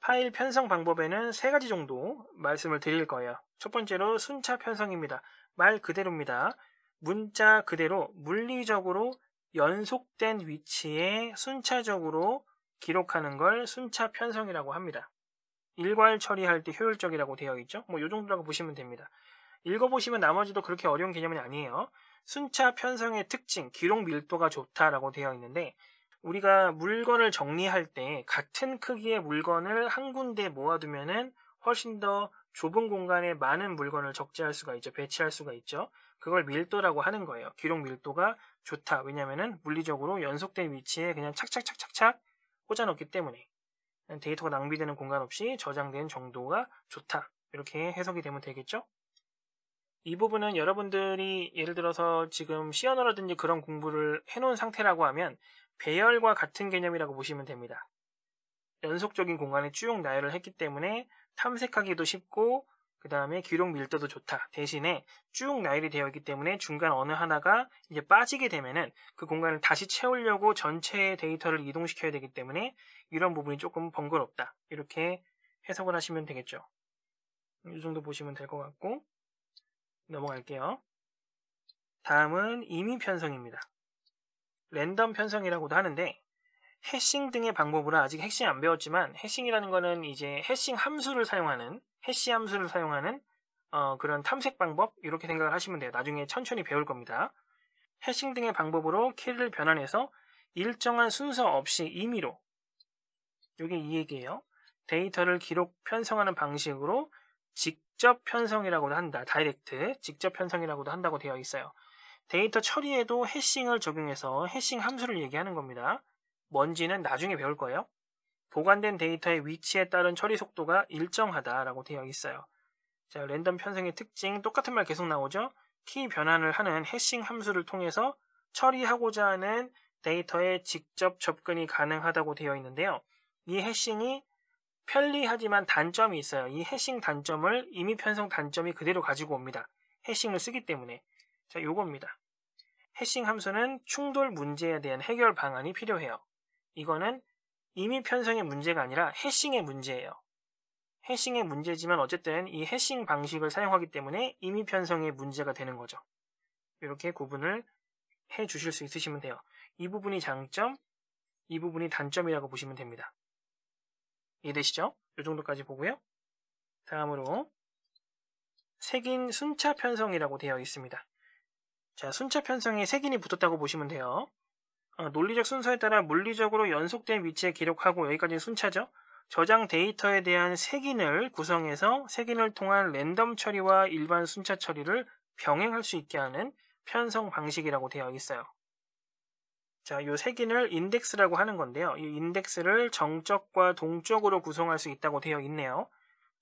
S1: 파일 편성 방법에는 세 가지 정도 말씀을 드릴 거예요. 첫 번째로 순차 편성입니다. 말 그대로입니다. 문자 그대로 물리적으로 연속된 위치에 순차적으로 기록하는 걸 순차 편성이라고 합니다. 일괄 처리할 때 효율적이라고 되어 있죠. 뭐 이 정도라고 보시면 됩니다. 읽어보시면 나머지도 그렇게 어려운 개념이 아니에요. 순차 편성의 특징, 기록 밀도가 좋다라고 되어 있는데 우리가 물건을 정리할 때 같은 크기의 물건을 한 군데 모아두면 훨씬 더 좁은 공간에 많은 물건을 적재할 수가 있죠. 배치할 수가 있죠. 그걸 밀도라고 하는 거예요. 기록 밀도가 좋다. 왜냐면은 물리적으로 연속된 위치에 그냥 착착착착착 꽂아놓기 때문에 데이터가 낭비되는 공간 없이 저장된 정도가 좋다. 이렇게 해석이 되면 되겠죠? 이 부분은 여러분들이 예를 들어서 지금 시연어라든지 그런 공부를 해놓은 상태라고 하면 배열과 같은 개념이라고 보시면 됩니다. 연속적인 공간에 쭉 나열을 했기 때문에 탐색하기도 쉽고 그 다음에 기록 밀도도 좋다. 대신에 쭉 나열이 되어 있기 때문에 중간 어느 하나가 이제 빠지게 되면은 그 공간을 다시 채우려고 전체의 데이터를 이동시켜야 되기 때문에 이런 부분이 조금 번거롭다. 이렇게 해석을 하시면 되겠죠. 이 정도 보시면 될 것 같고 넘어갈게요. 다음은 이미 편성입니다. 랜덤 편성이라고도 하는데 해싱 등의 방법으로 아직 해싱 안 배웠지만 해싱이라는 거는 이제 해싱 함수를 사용하는 해시 함수를 사용하는 어, 그런 탐색 방법 이렇게 생각을 하시면 돼요. 나중에 천천히 배울 겁니다. 해싱 등의 방법으로 키를 변환해서 일정한 순서 없이 임의로 이게 이 얘기예요. 데이터를 기록 편성하는 방식으로 직 직접 편성이라고도 한다. 다이렉트 직접 편성이라고도 한다고 되어 있어요. 데이터 처리에도 해싱을 적용해서 해싱 함수를 얘기하는 겁니다. 뭔지는 나중에 배울 거예요. 보관된 데이터의 위치에 따른 처리 속도가 일정하다라고 되어 있어요. 자, 랜덤 편성의 특징 똑같은 말 계속 나오죠. 키 변환을 하는 해싱 함수를 통해서 처리하고자 하는 데이터에 직접 접근이 가능하다고 되어 있는데요. 이 해싱이 편리하지만 단점이 있어요. 이 해싱 단점을 이미 편성 단점이 그대로 가지고 옵니다. 해싱을 쓰기 때문에. 자, 요겁니다. 해싱 함수는 충돌 문제에 대한 해결 방안이 필요해요. 이거는 이미 편성의 문제가 아니라 해싱의 문제예요. 해싱의 문제지만 어쨌든 이 해싱 방식을 사용하기 때문에 이미 편성의 문제가 되는 거죠. 이렇게 구분을 해 주실 수 있으시면 돼요. 이 부분이 장점, 이 부분이 단점이라고 보시면 됩니다. 이해되시죠? 이 정도까지 보고요. 다음으로 색인 순차 편성이라고 되어 있습니다. 자, 순차 편성에 색인이 붙었다고 보시면 돼요. 어, 논리적 순서에 따라 물리적으로 연속된 위치에 기록하고 여기까지 는 순차죠. 저장 데이터에 대한 색인을 구성해서 색인을 통한 랜덤 처리와 일반 순차 처리를 병행할 수 있게 하는 편성 방식이라고 되어 있어요. 자, 이세인을 인덱스라고 하는 건데요. 이 인덱스를 정적과 동적으로 구성할 수 있다고 되어 있네요.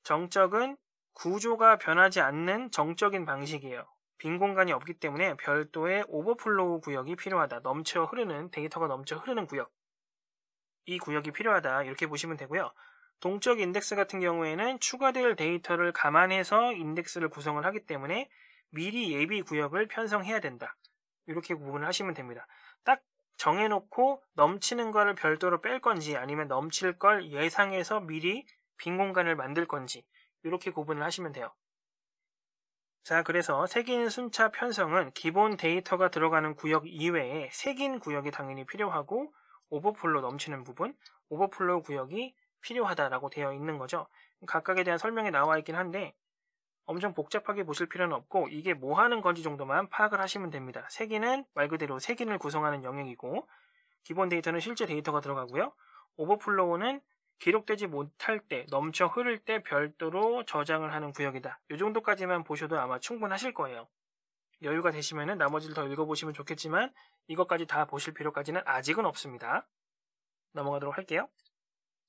S1: 정적은 구조가 변하지 않는 정적인 방식이에요. 빈 공간이 없기 때문에 별도의 오버플로우 구역이 필요하다. 넘쳐 흐르는 데이터가 넘쳐 흐르는 구역. 이 구역이 필요하다. 이렇게 보시면 되고요. 동적 인덱스 같은 경우에는 추가될 데이터를 감안해서 인덱스를 구성을 하기 때문에 미리 예비 구역을 편성해야 된다. 이렇게 구분을 하시면 됩니다. 딱 정해놓고 넘치는 거를 별도로 뺄 건지 아니면 넘칠 걸 예상해서 미리 빈 공간을 만들 건지 이렇게 구분을 하시면 돼요. 자, 그래서 색인 순차 편성은 기본 데이터가 들어가는 구역 이외에 색인 구역이 당연히 필요하고 오버플로 넘치는 부분, 오버플로 구역이 필요하다라고 되어 있는 거죠. 각각에 대한 설명이 나와 있긴 한데 엄청 복잡하게 보실 필요는 없고 이게 뭐 하는 건지 정도만 파악을 하시면 됩니다. 색인은 말 그대로 색인을 구성하는 영역이고 기본 데이터는 실제 데이터가 들어가고요. 오버플로우는 기록되지 못할 때, 넘쳐 흐를 때 별도로 저장을 하는 구역이다. 이 정도까지만 보셔도 아마 충분하실 거예요. 여유가 되시면 나머지를 더 읽어보시면 좋겠지만 이것까지 다 보실 필요까지는 아직은 없습니다. 넘어가도록 할게요.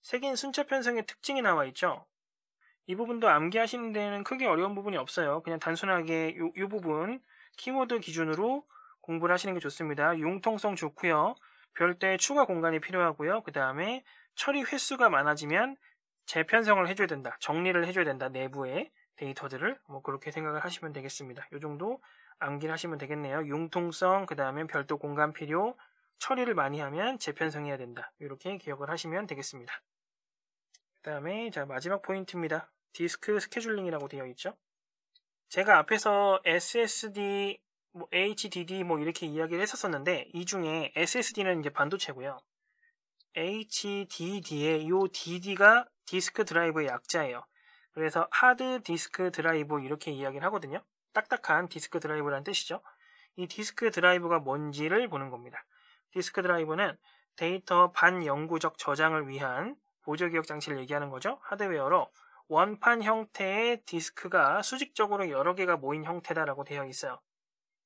S1: 색인 순차 편성의 특징이 나와 있죠. 이 부분도 암기하시는 데는 크게 어려운 부분이 없어요. 그냥 단순하게 이 부분 키워드 기준으로 공부를 하시는 게 좋습니다. 융통성 좋고요. 별도 추가 공간이 필요하고요. 그 다음에 처리 횟수가 많아지면 재편성을 해줘야 된다. 정리를 해줘야 된다. 내부의 데이터들을 뭐 그렇게 생각을 하시면 되겠습니다. 이 정도 암기를 하시면 되겠네요. 융통성, 그 다음에 별도 공간 필요, 처리를 많이 하면 재편성해야 된다. 이렇게 기억을 하시면 되겠습니다. 그 다음에 자 마지막 포인트입니다. 디스크 스케줄링이라고 되어 있죠. 제가 앞에서 SSD, 뭐 HDD 뭐 이렇게 이야기를 했었었는데 이 중에 SSD는 이제 반도체고요. HDD의 요 DD가 디스크 드라이브의 약자예요. 그래서 하드 디스크 드라이브 이렇게 이야기를 하거든요. 딱딱한 디스크 드라이브라는 뜻이죠. 이 디스크 드라이브가 뭔지를 보는 겁니다. 디스크 드라이브는 데이터 반영구적 저장을 위한 보조 기억 장치를 얘기하는 거죠. 하드웨어로 원판 형태의 디스크가 수직적으로 여러 개가 모인 형태다라고 되어 있어요.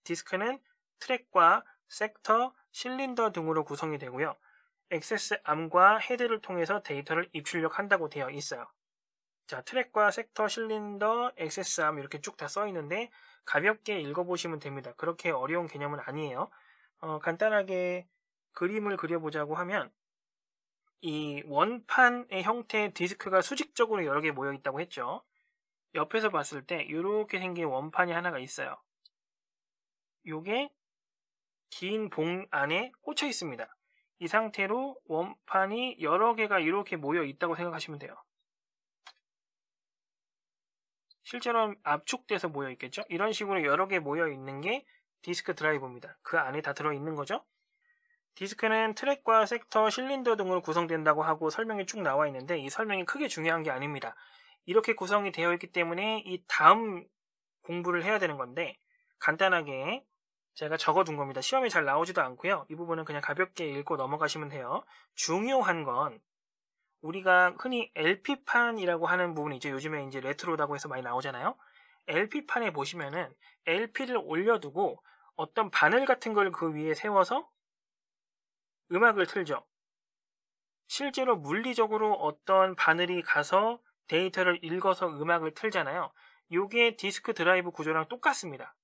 S1: 디스크는 트랙과 섹터, 실린더 등으로 구성이 되고요. 액세스 암과 헤드를 통해서 데이터를 입출력한다고 되어 있어요. 자, 트랙과 섹터, 실린더, 액세스 암 이렇게 쭉 다 써 있는데 가볍게 읽어보시면 됩니다. 그렇게 어려운 개념은 아니에요. 어, 간단하게 그림을 그려보자고 하면 이 원판의 형태의 디스크가 수직적으로 여러 개 모여 있다고 했죠. 옆에서 봤을 때 이렇게 생긴 원판이 하나가 있어요. 요게 긴 봉 안에 꽂혀 있습니다. 이 상태로 원판이 여러 개가 이렇게 모여 있다고 생각하시면 돼요. 실제로 압축돼서 모여 있겠죠? 이런 식으로 여러 개 모여 있는 게 디스크 드라이브입니다. 그 안에 다 들어 있는 거죠? 디스크는 트랙과 섹터, 실린더 등으로 구성된다고 하고 설명이 쭉 나와 있는데 이 설명이 크게 중요한 게 아닙니다. 이렇게 구성이 되어 있기 때문에 이 다음 공부를 해야 되는 건데 간단하게 제가 적어둔 겁니다. 시험이 잘 나오지도 않고요. 이 부분은 그냥 가볍게 읽고 넘어가시면 돼요. 중요한 건 우리가 흔히 LP판이라고 하는 부분이 이제 요즘에 이제 레트로라고 해서 많이 나오잖아요. LP판에 보시면은 LP를 올려두고 어떤 바늘 같은 걸 그 위에 세워서 음악을 틀죠. 실제로 물리적으로 어떤 바늘이 가서 데이터를 읽어서 음악을 틀잖아요. 이게 디스크 드라이브 구조랑 똑같습니다.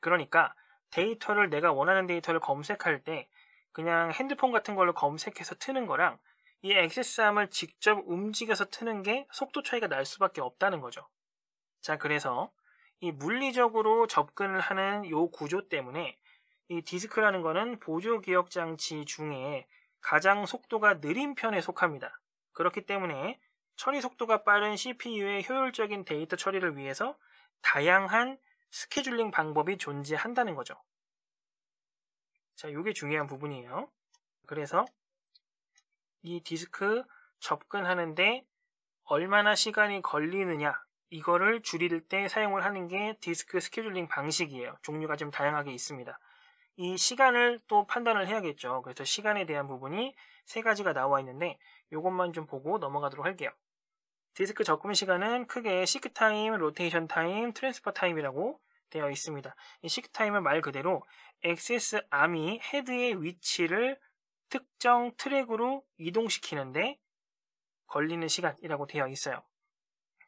S1: 그러니까 데이터를 내가 원하는 데이터를 검색할 때 그냥 핸드폰 같은 걸로 검색해서 트는 거랑 이 액세스함을 직접 움직여서 트는 게 속도 차이가 날 수밖에 없다는 거죠. 자, 그래서 이 물리적으로 접근을 하는 요 구조 때문에 이 디스크라는 거는 보조 기억 장치 중에 가장 속도가 느린 편에 속합니다. 그렇기 때문에 처리 속도가 빠른 CPU의 효율적인 데이터 처리를 위해서 다양한 스케줄링 방법이 존재한다는 거죠. 자, 이게 중요한 부분이에요. 그래서 이 디스크 접근하는데 얼마나 시간이 걸리느냐 이거를 줄일 때 사용을 하는 게 디스크 스케줄링 방식이에요. 종류가 좀 다양하게 있습니다. 이 시간을 또 판단을 해야겠죠. 그래서 시간에 대한 부분이 세 가지가 나와 있는데 이것만 좀 보고 넘어가도록 할게요. 디스크 접근 시간은 크게 시크 타임, 로테이션 타임, 트랜스퍼 타임이라고 되어 있습니다. 이 시크 타임은 말 그대로 액세스 암이 헤드의 위치를 특정 트랙으로 이동시키는데 걸리는 시간이라고 되어 있어요.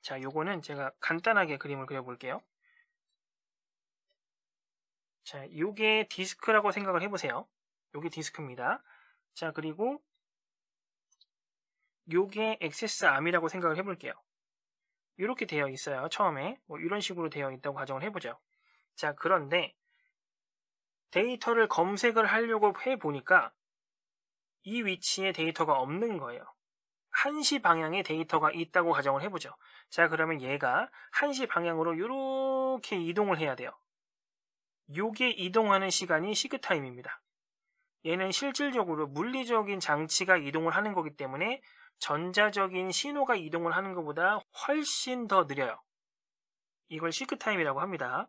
S1: 자, 요거는 제가 간단하게 그림을 그려볼게요. 자, 요게 디스크라고 생각을 해보세요. 요게 디스크입니다. 자, 그리고 요게 액세스 암이라고 생각을 해볼게요. 이렇게 되어 있어요. 처음에 뭐 이런 식으로 되어 있다고 가정을 해보죠. 자, 그런데 데이터를 검색을 하려고 해보니까 이 위치에 데이터가 없는 거예요. 한시 방향에 데이터가 있다고 가정을 해보죠. 자, 그러면 얘가 한시 방향으로 이렇게 이동을 해야 돼요. 요게 이동하는 시간이 시그타임입니다. 얘는 실질적으로 물리적인 장치가 이동을 하는 거기 때문에 전자적인 신호가 이동을 하는 것보다 훨씬 더 느려요. 이걸 시크타임이라고 합니다.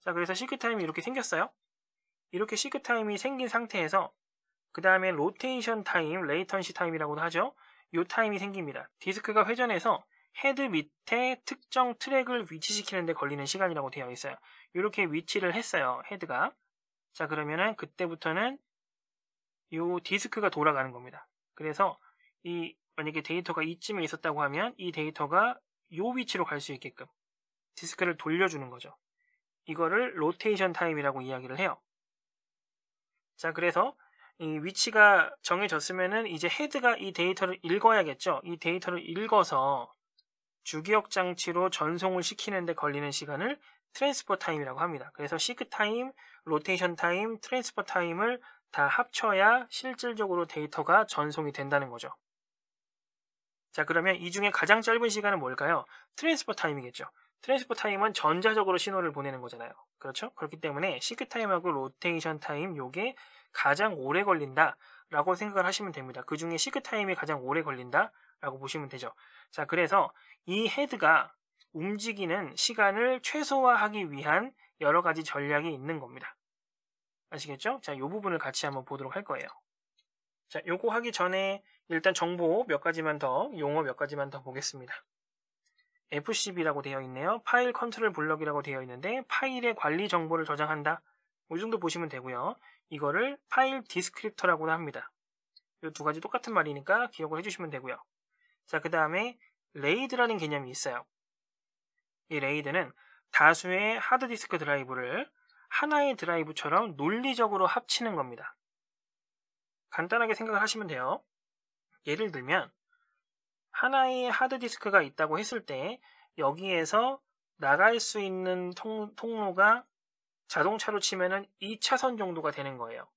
S1: 자, 그래서 시크타임이 이렇게 생겼어요. 이렇게 시크타임이 생긴 상태에서 그 다음에 로테이션 타임, 레이턴시 타임이라고도 하죠. 이 타임이 생깁니다. 디스크가 회전해서 헤드 밑에 특정 트랙을 위치시키는 데 걸리는 시간이라고 되어 있어요. 이렇게 위치를 했어요. 헤드가. 자 그러면은 그때부터는 이 디스크가 돌아가는 겁니다. 그래서 이 만약에 데이터가 이쯤에 있었다고 하면 이 데이터가 이 위치로 갈 수 있게끔 디스크를 돌려주는 거죠. 이거를 로테이션 타임이라고 이야기를 해요. 자 그래서 이 위치가 정해졌으면은 이제 헤드가 이 데이터를 읽어야겠죠. 이 데이터를 읽어서 주기억 장치로 전송을 시키는데 걸리는 시간을 트랜스퍼 타임이라고 합니다. 그래서 시크 타임, 로테이션 타임, 트랜스퍼 타임을 다 합쳐야 실질적으로 데이터가 전송이 된다는 거죠. 자 그러면 이 중에 가장 짧은 시간은 뭘까요? 트랜스퍼 타임이겠죠. 트랜스포 타임은 전자적으로 신호를 보내는 거잖아요. 그렇죠? 그렇기 때문에 시크 타임하고 로테이션 타임 요게 가장 오래 걸린다 라고 생각을 하시면 됩니다. 그 중에 시크 타임이 가장 오래 걸린다 라고 보시면 되죠. 자, 그래서 이 헤드가 움직이는 시간을 최소화하기 위한 여러 가지 전략이 있는 겁니다. 아시겠죠? 자, 요 부분을 같이 한번 보도록 할 거예요. 자, 요거 하기 전에 일단 정보 몇 가지만 더, 용어 몇 가지만 더 보겠습니다. FCB라고 되어 있네요. 파일 컨트롤 블럭이라고 되어 있는데 파일의 관리 정보를 저장한다. 이 정도 보시면 되고요. 이거를 파일 디스크립터라고 합니다. 이 두 가지 똑같은 말이니까 기억을 해주시면 되고요. 자, 그 다음에 레이드라는 개념이 있어요. 이 레이드는 다수의 하드디스크 드라이브를 하나의 드라이브처럼 논리적으로 합치는 겁니다. 간단하게 생각을 하시면 돼요. 예를 들면 하나의 하드디스크가 있다고 했을 때 여기에서 나갈 수 있는 통, 통로가 자동차로 치면은 2차선 정도가 되는 거예요.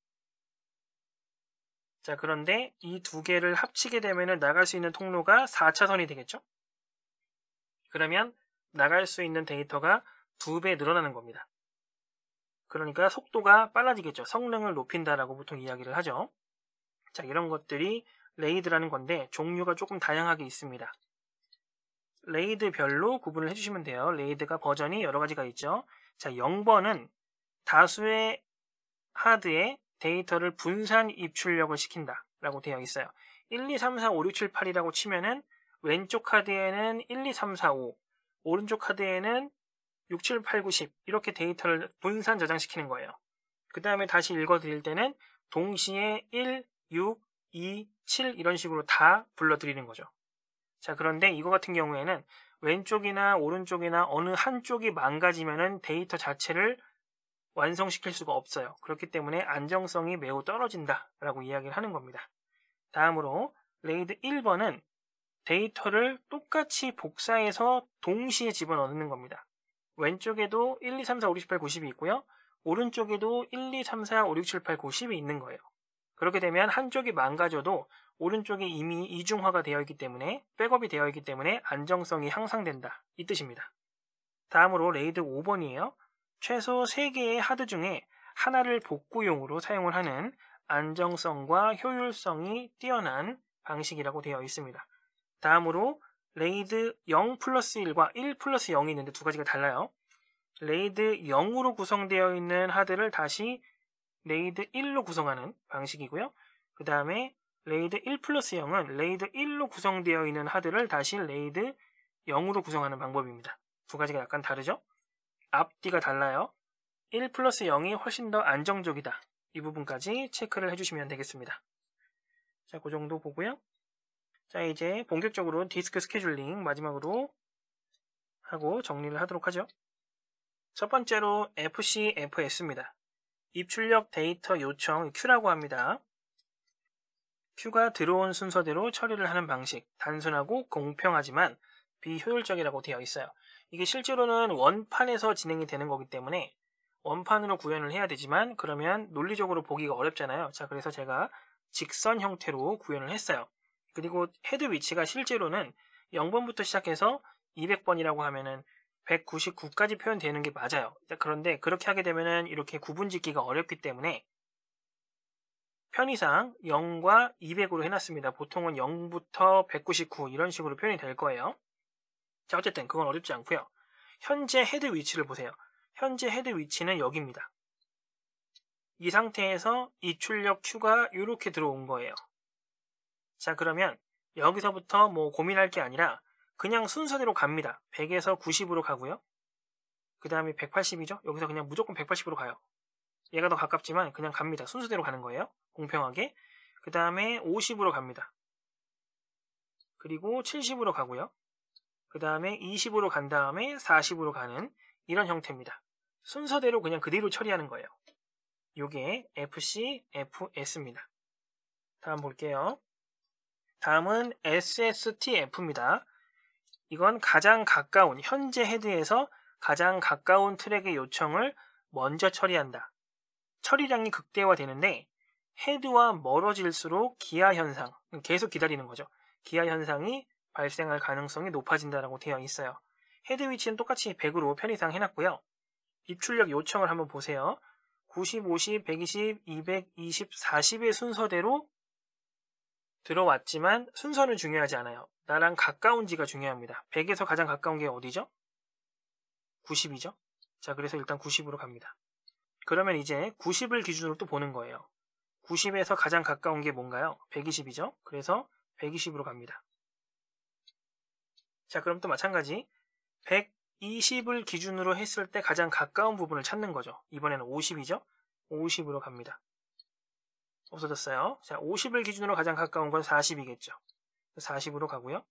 S1: 자, 그런데 이 두 개를 합치게 되면은 나갈 수 있는 통로가 4차선이 되겠죠? 그러면 나갈 수 있는 데이터가 두 배 늘어나는 겁니다. 그러니까 속도가 빨라지겠죠. 성능을 높인다라고 보통 이야기를 하죠. 자, 이런 것들이 레이드라는 건데 종류가 조금 다양하게 있습니다. 레이드별로 구분을 해주시면 돼요. 레이드가 버전이 여러 가지가 있죠. 자, 0번은 다수의 하드에 데이터를 분산 입출력을 시킨다 라고 되어 있어요. 1, 2, 3, 4, 5, 6, 7, 8이라고 치면은 왼쪽 하드에는 1, 2, 3, 4, 5 오른쪽 카드에는 6, 7, 8, 9, 10 이렇게 데이터를 분산 저장시키는 거예요. 그 다음에 다시 읽어드릴 때는 동시에 1, 6, 2, 7 이런 식으로 다 불러드리는 거죠. 자 그런데 이거 같은 경우에는 왼쪽이나 오른쪽이나 어느 한쪽이 망가지면은 데이터 자체를 완성시킬 수가 없어요. 그렇기 때문에 안정성이 매우 떨어진다라고 이야기를 하는 겁니다. 다음으로 레이드 1번은 데이터를 똑같이 복사해서 동시에 집어넣는 겁니다. 왼쪽에도 1, 2, 3, 4, 5, 6, 7, 8, 90이 있고요. 오른쪽에도 1, 2, 3, 4, 5, 6, 7, 8, 90이 있는 거예요. 그렇게 되면 한쪽이 망가져도 오른쪽이 이미 이중화가 되어 있기 때문에 백업이 되어 있기 때문에 안정성이 향상된다 이 뜻입니다. 다음으로 레이드 5번이에요. 최소 3개의 하드 중에 하나를 복구용으로 사용을 하는 안정성과 효율성이 뛰어난 방식이라고 되어 있습니다. 다음으로 레이드 0 플러스 1과 1 플러스 0이 있는데 두 가지가 달라요. 레이드 0으로 구성되어 있는 하드를 다시 레이드 1로 구성하는 방식이고요. 그 다음에 레이드 1 플러스 0은 레이드 1로 구성되어 있는 하드를 다시 레이드 0으로 구성하는 방법입니다. 두 가지가 약간 다르죠? 앞뒤가 달라요. 1 플러스 0이 훨씬 더 안정적이다. 이 부분까지 체크를 해주시면 되겠습니다. 자, 그 정도 보고요. 자 이제 본격적으로 디스크 스케줄링 마지막으로 하고 정리를 하도록 하죠. 첫 번째로 FCFS입니다. 입출력 데이터 요청 Q라고 합니다. Q가 들어온 순서대로 처리를 하는 방식, 단순하고 공평하지만 비효율적이라고 되어 있어요. 이게 실제로는 원판에서 진행이 되는 거기 때문에 원판으로 구현을 해야 되지만 그러면 논리적으로 보기가 어렵잖아요. 자, 그래서 제가 직선 형태로 구현을 했어요. 그리고 헤드 위치가 실제로는 0번부터 시작해서 200번이라고 하면은 199까지 표현되는 게 맞아요. 그런데 그렇게 하게 되면은 이렇게 구분 짓기가 어렵기 때문에 편의상 0과 200으로 해놨습니다. 보통은 0부터 199 이런 식으로 표현이 될 거예요. 자, 어쨌든 그건 어렵지 않고요. 현재 헤드 위치를 보세요. 현재 헤드 위치는 여기입니다. 이 상태에서 이 출력 Q가 이렇게 들어온 거예요. 자, 그러면 여기서부터 뭐 고민할 게 아니라 그냥 순서대로 갑니다. 100에서 90으로 가고요. 그 다음에 180이죠? 여기서 그냥 무조건 180으로 가요. 얘가 더 가깝지만 그냥 갑니다. 순서대로 가는 거예요. 공평하게. 그 다음에 50으로 갑니다. 그리고 70으로 가고요. 그 다음에 20으로 간 다음에 40으로 가는 이런 형태입니다. 순서대로 그냥 그대로 처리하는 거예요. 요게 FC, FS입니다. 다음 볼게요. 다음은 SSTF입니다. 이건 가장 가까운 현재 헤드에서 가장 가까운 트랙의 요청을 먼저 처리한다. 처리량이 극대화되는데 헤드와 멀어질수록 기아 현상, 계속 기다리는 거죠. 기아 현상이 발생할 가능성이 높아진다라고 되어 있어요. 헤드 위치는 똑같이 100으로 편의상 해놨고요. 입출력 요청을 한번 보세요. 90, 50, 120, 2 20, 40의 순서대로 들어왔지만 순서는 중요하지 않아요. 나랑 가까운 지가 중요합니다. 100에서 가장 가까운 게 어디죠? 90이죠? 자, 그래서 일단 90으로 갑니다. 그러면 이제 90을 기준으로 또 보는 거예요. 90에서 가장 가까운 게 뭔가요? 120이죠? 그래서 120으로 갑니다. 자, 그럼 또 마찬가지. 120을 기준으로 했을 때 가장 가까운 부분을 찾는 거죠. 이번에는 50이죠? 50으로 갑니다. 없어졌어요. 자, 50을 기준으로 가장 가까운 건 40이겠죠. 40으로 가고요.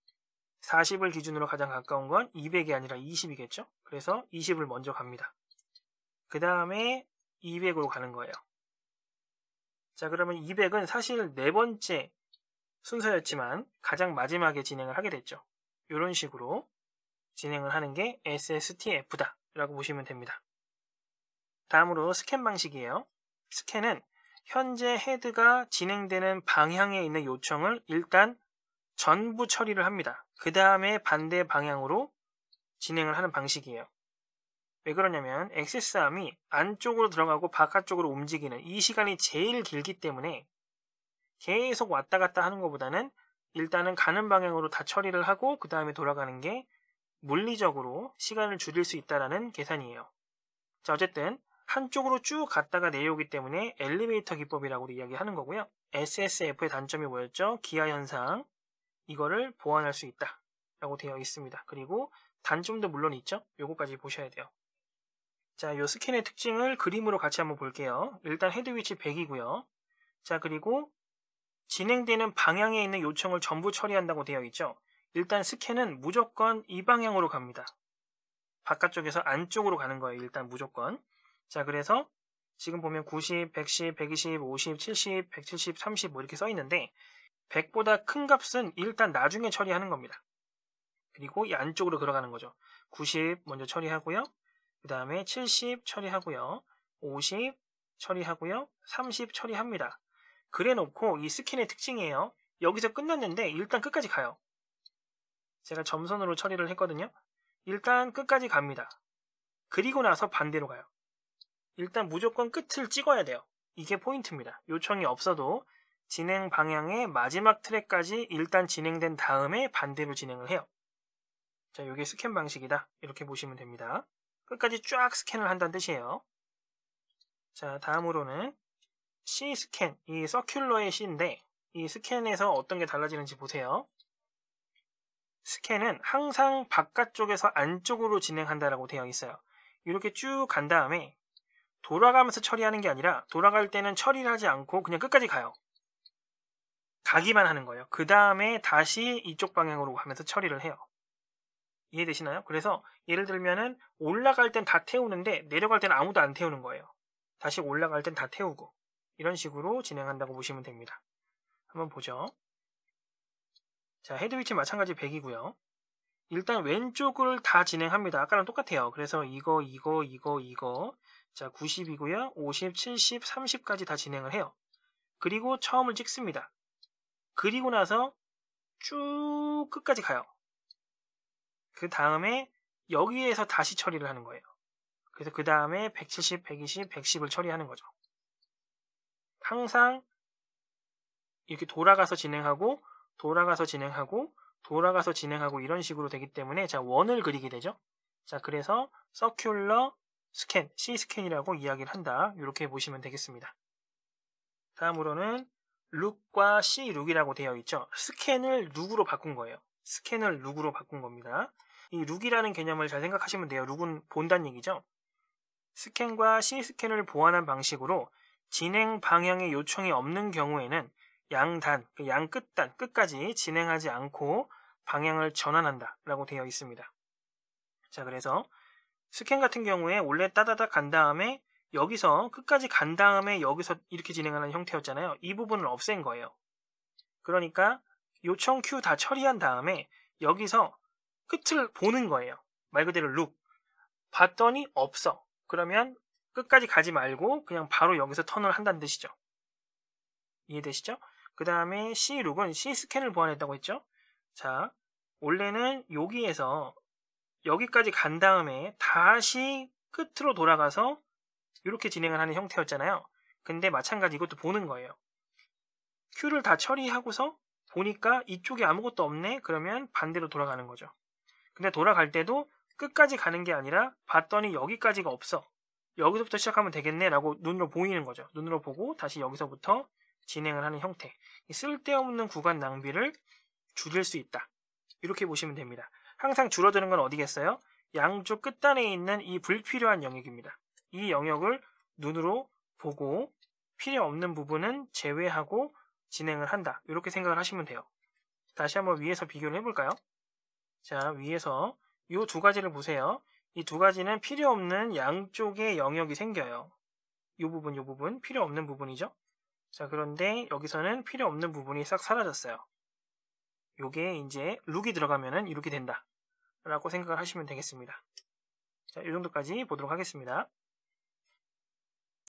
S1: 40을 기준으로 가장 가까운 건 200이 아니라 20이겠죠. 그래서 20을 먼저 갑니다. 그 다음에 200으로 가는 거예요. 자, 그러면 200은 사실 네 번째 순서였지만 가장 마지막에 진행을 하게 됐죠. 이런 식으로 진행을 하는 게 SSTF다 라고 보시면 됩니다. 다음으로 스캔 방식이에요. 스캔은 현재 헤드가 진행되는 방향에 있는 요청을 일단 전부 처리를 합니다. 그 다음에 반대 방향으로 진행을 하는 방식이에요. 왜 그러냐면 액세스함이 안쪽으로 들어가고 바깥쪽으로 움직이는 이 시간이 제일 길기 때문에 계속 왔다 갔다 하는 것보다는 일단은 가는 방향으로 다 처리를 하고 그 다음에 돌아가는 게 물리적으로 시간을 줄일 수 있다라는 계산이에요. 자 어쨌든 한쪽으로 쭉 갔다가 내려오기 때문에 엘리베이터 기법이라고 이야기하는 거고요. SSF의 단점이 뭐였죠? 기하 현상 이거를 보완할 수 있다 라고 되어 있습니다. 그리고 단점도 물론 있죠. 요거까지 보셔야 돼요. 자, 요 스캔의 특징을 그림으로 같이 한번 볼게요. 일단 헤드 위치 100이고요. 자, 그리고 진행되는 방향에 있는 요청을 전부 처리한다고 되어 있죠. 일단 스캔은 무조건 이 방향으로 갑니다. 바깥쪽에서 안쪽으로 가는 거예요. 일단 무조건. 자, 그래서 지금 보면 90, 110, 120, 50, 70, 170, 30 뭐 이렇게 써 있는데 100보다 큰 값은 일단 나중에 처리하는 겁니다. 그리고 이 안쪽으로 들어가는 거죠. 90 먼저 처리하고요. 그 다음에 70 처리하고요. 50 처리하고요. 30 처리합니다. 그래 놓고 이 스킨의 특징이에요. 여기서 끝났는데 일단 끝까지 가요. 제가 점선으로 처리를 했거든요. 일단 끝까지 갑니다. 그리고 나서 반대로 가요. 일단 무조건 끝을 찍어야 돼요. 이게 포인트입니다. 요청이 없어도 진행 방향의 마지막 트랙까지 일단 진행된 다음에 반대로 진행을 해요. 자, 이게 스캔 방식이다. 이렇게 보시면 됩니다. 끝까지 쫙 스캔을 한다는 뜻이에요. 자, 다음으로는 C 스캔, 이 서큘러의 C인데 이 스캔에서 어떤 게 달라지는지 보세요. 스캔은 항상 바깥쪽에서 안쪽으로 진행한다라고 되어 있어요. 이렇게 쭉 간 다음에 돌아가면서 처리하는 게 아니라 돌아갈 때는 처리를 하지 않고 그냥 끝까지 가요. 가기만 하는 거예요. 그 다음에 다시 이쪽 방향으로 가면서 처리를 해요. 이해되시나요? 그래서 예를 들면은 올라갈 땐 다 태우는데 내려갈 땐 아무도 안 태우는 거예요. 다시 올라갈 땐 다 태우고 이런 식으로 진행한다고 보시면 됩니다. 한번 보죠. 자, 헤드 위치 마찬가지 100이고요. 일단 왼쪽을 다 진행합니다. 아까랑 똑같아요. 그래서 이거, 이거, 이거, 이거 자, 90이고요. 50, 70, 30까지 다 진행을 해요. 그리고 처음을 찍습니다. 그리고 나서 쭉 끝까지 가요. 그 다음에 여기에서 다시 처리를 하는 거예요. 그래서 그 다음에 170, 120, 110을 처리하는 거죠. 항상 이렇게 돌아가서 진행하고 돌아가서 진행하고 돌아가서 진행하고 이런 식으로 되기 때문에 자 원을 그리게 되죠. 자 그래서 서큘러 스캔, C 스캔이라고 이야기를 한다. 이렇게 보시면 되겠습니다. 다음으로는 룩과 C 룩이라고 되어 있죠. 스캔을 룩으로 바꾼 거예요. 스캔을 룩으로 바꾼 겁니다. 이 룩이라는 개념을 잘 생각하시면 돼요. 룩은 본다는 얘기죠. 스캔과 C 스캔을 보완한 방식으로 진행 방향의 요청이 없는 경우에는 양단, 그 양 끝단, 끝까지 진행하지 않고 방향을 전환한다 라고 되어 있습니다. 자, 그래서 스캔 같은 경우에 원래 따다닥 간 다음에 여기서 끝까지 간 다음에 여기서 이렇게 진행하는 형태였잖아요. 이 부분을 없앤 거예요. 그러니까 요청 큐 다 처리한 다음에 여기서 끝을 보는 거예요. 말 그대로 룩. 봤더니 없어. 그러면 끝까지 가지 말고 그냥 바로 여기서 턴을 한다는 뜻이죠. 이해되시죠? 그 다음에 C룩은 C스캔을 보완했다고 했죠? 자, 원래는 여기에서 여기까지 간 다음에 다시 끝으로 돌아가서 이렇게 진행을 하는 형태였잖아요. 근데 마찬가지 이것도 보는 거예요. Q를 다 처리하고서 보니까 이쪽에 아무것도 없네? 그러면 반대로 돌아가는 거죠. 근데 돌아갈 때도 끝까지 가는 게 아니라 봤더니 여기까지가 없어. 여기서부터 시작하면 되겠네 라고 눈으로 보이는 거죠. 눈으로 보고 다시 여기서부터 진행을 하는 형태. 쓸데없는 구간 낭비를 줄일 수 있다. 이렇게 보시면 됩니다. 항상 줄어드는 건 어디겠어요? 양쪽 끝단에 있는 이 불필요한 영역입니다. 이 영역을 눈으로 보고 필요 없는 부분은 제외하고 진행을 한다. 이렇게 생각을 하시면 돼요. 다시 한번 위에서 비교를 해볼까요? 자, 위에서 이 두 가지를 보세요. 이 두 가지는 필요 없는 양쪽의 영역이 생겨요. 이 부분, 이 부분 필요 없는 부분이죠. 자, 그런데 여기서는 필요 없는 부분이 싹 사라졌어요. 요게 이제 룩이 들어가면은 이렇게 된다. 라고 생각을 하시면 되겠습니다. 자, 이 정도까지 보도록 하겠습니다.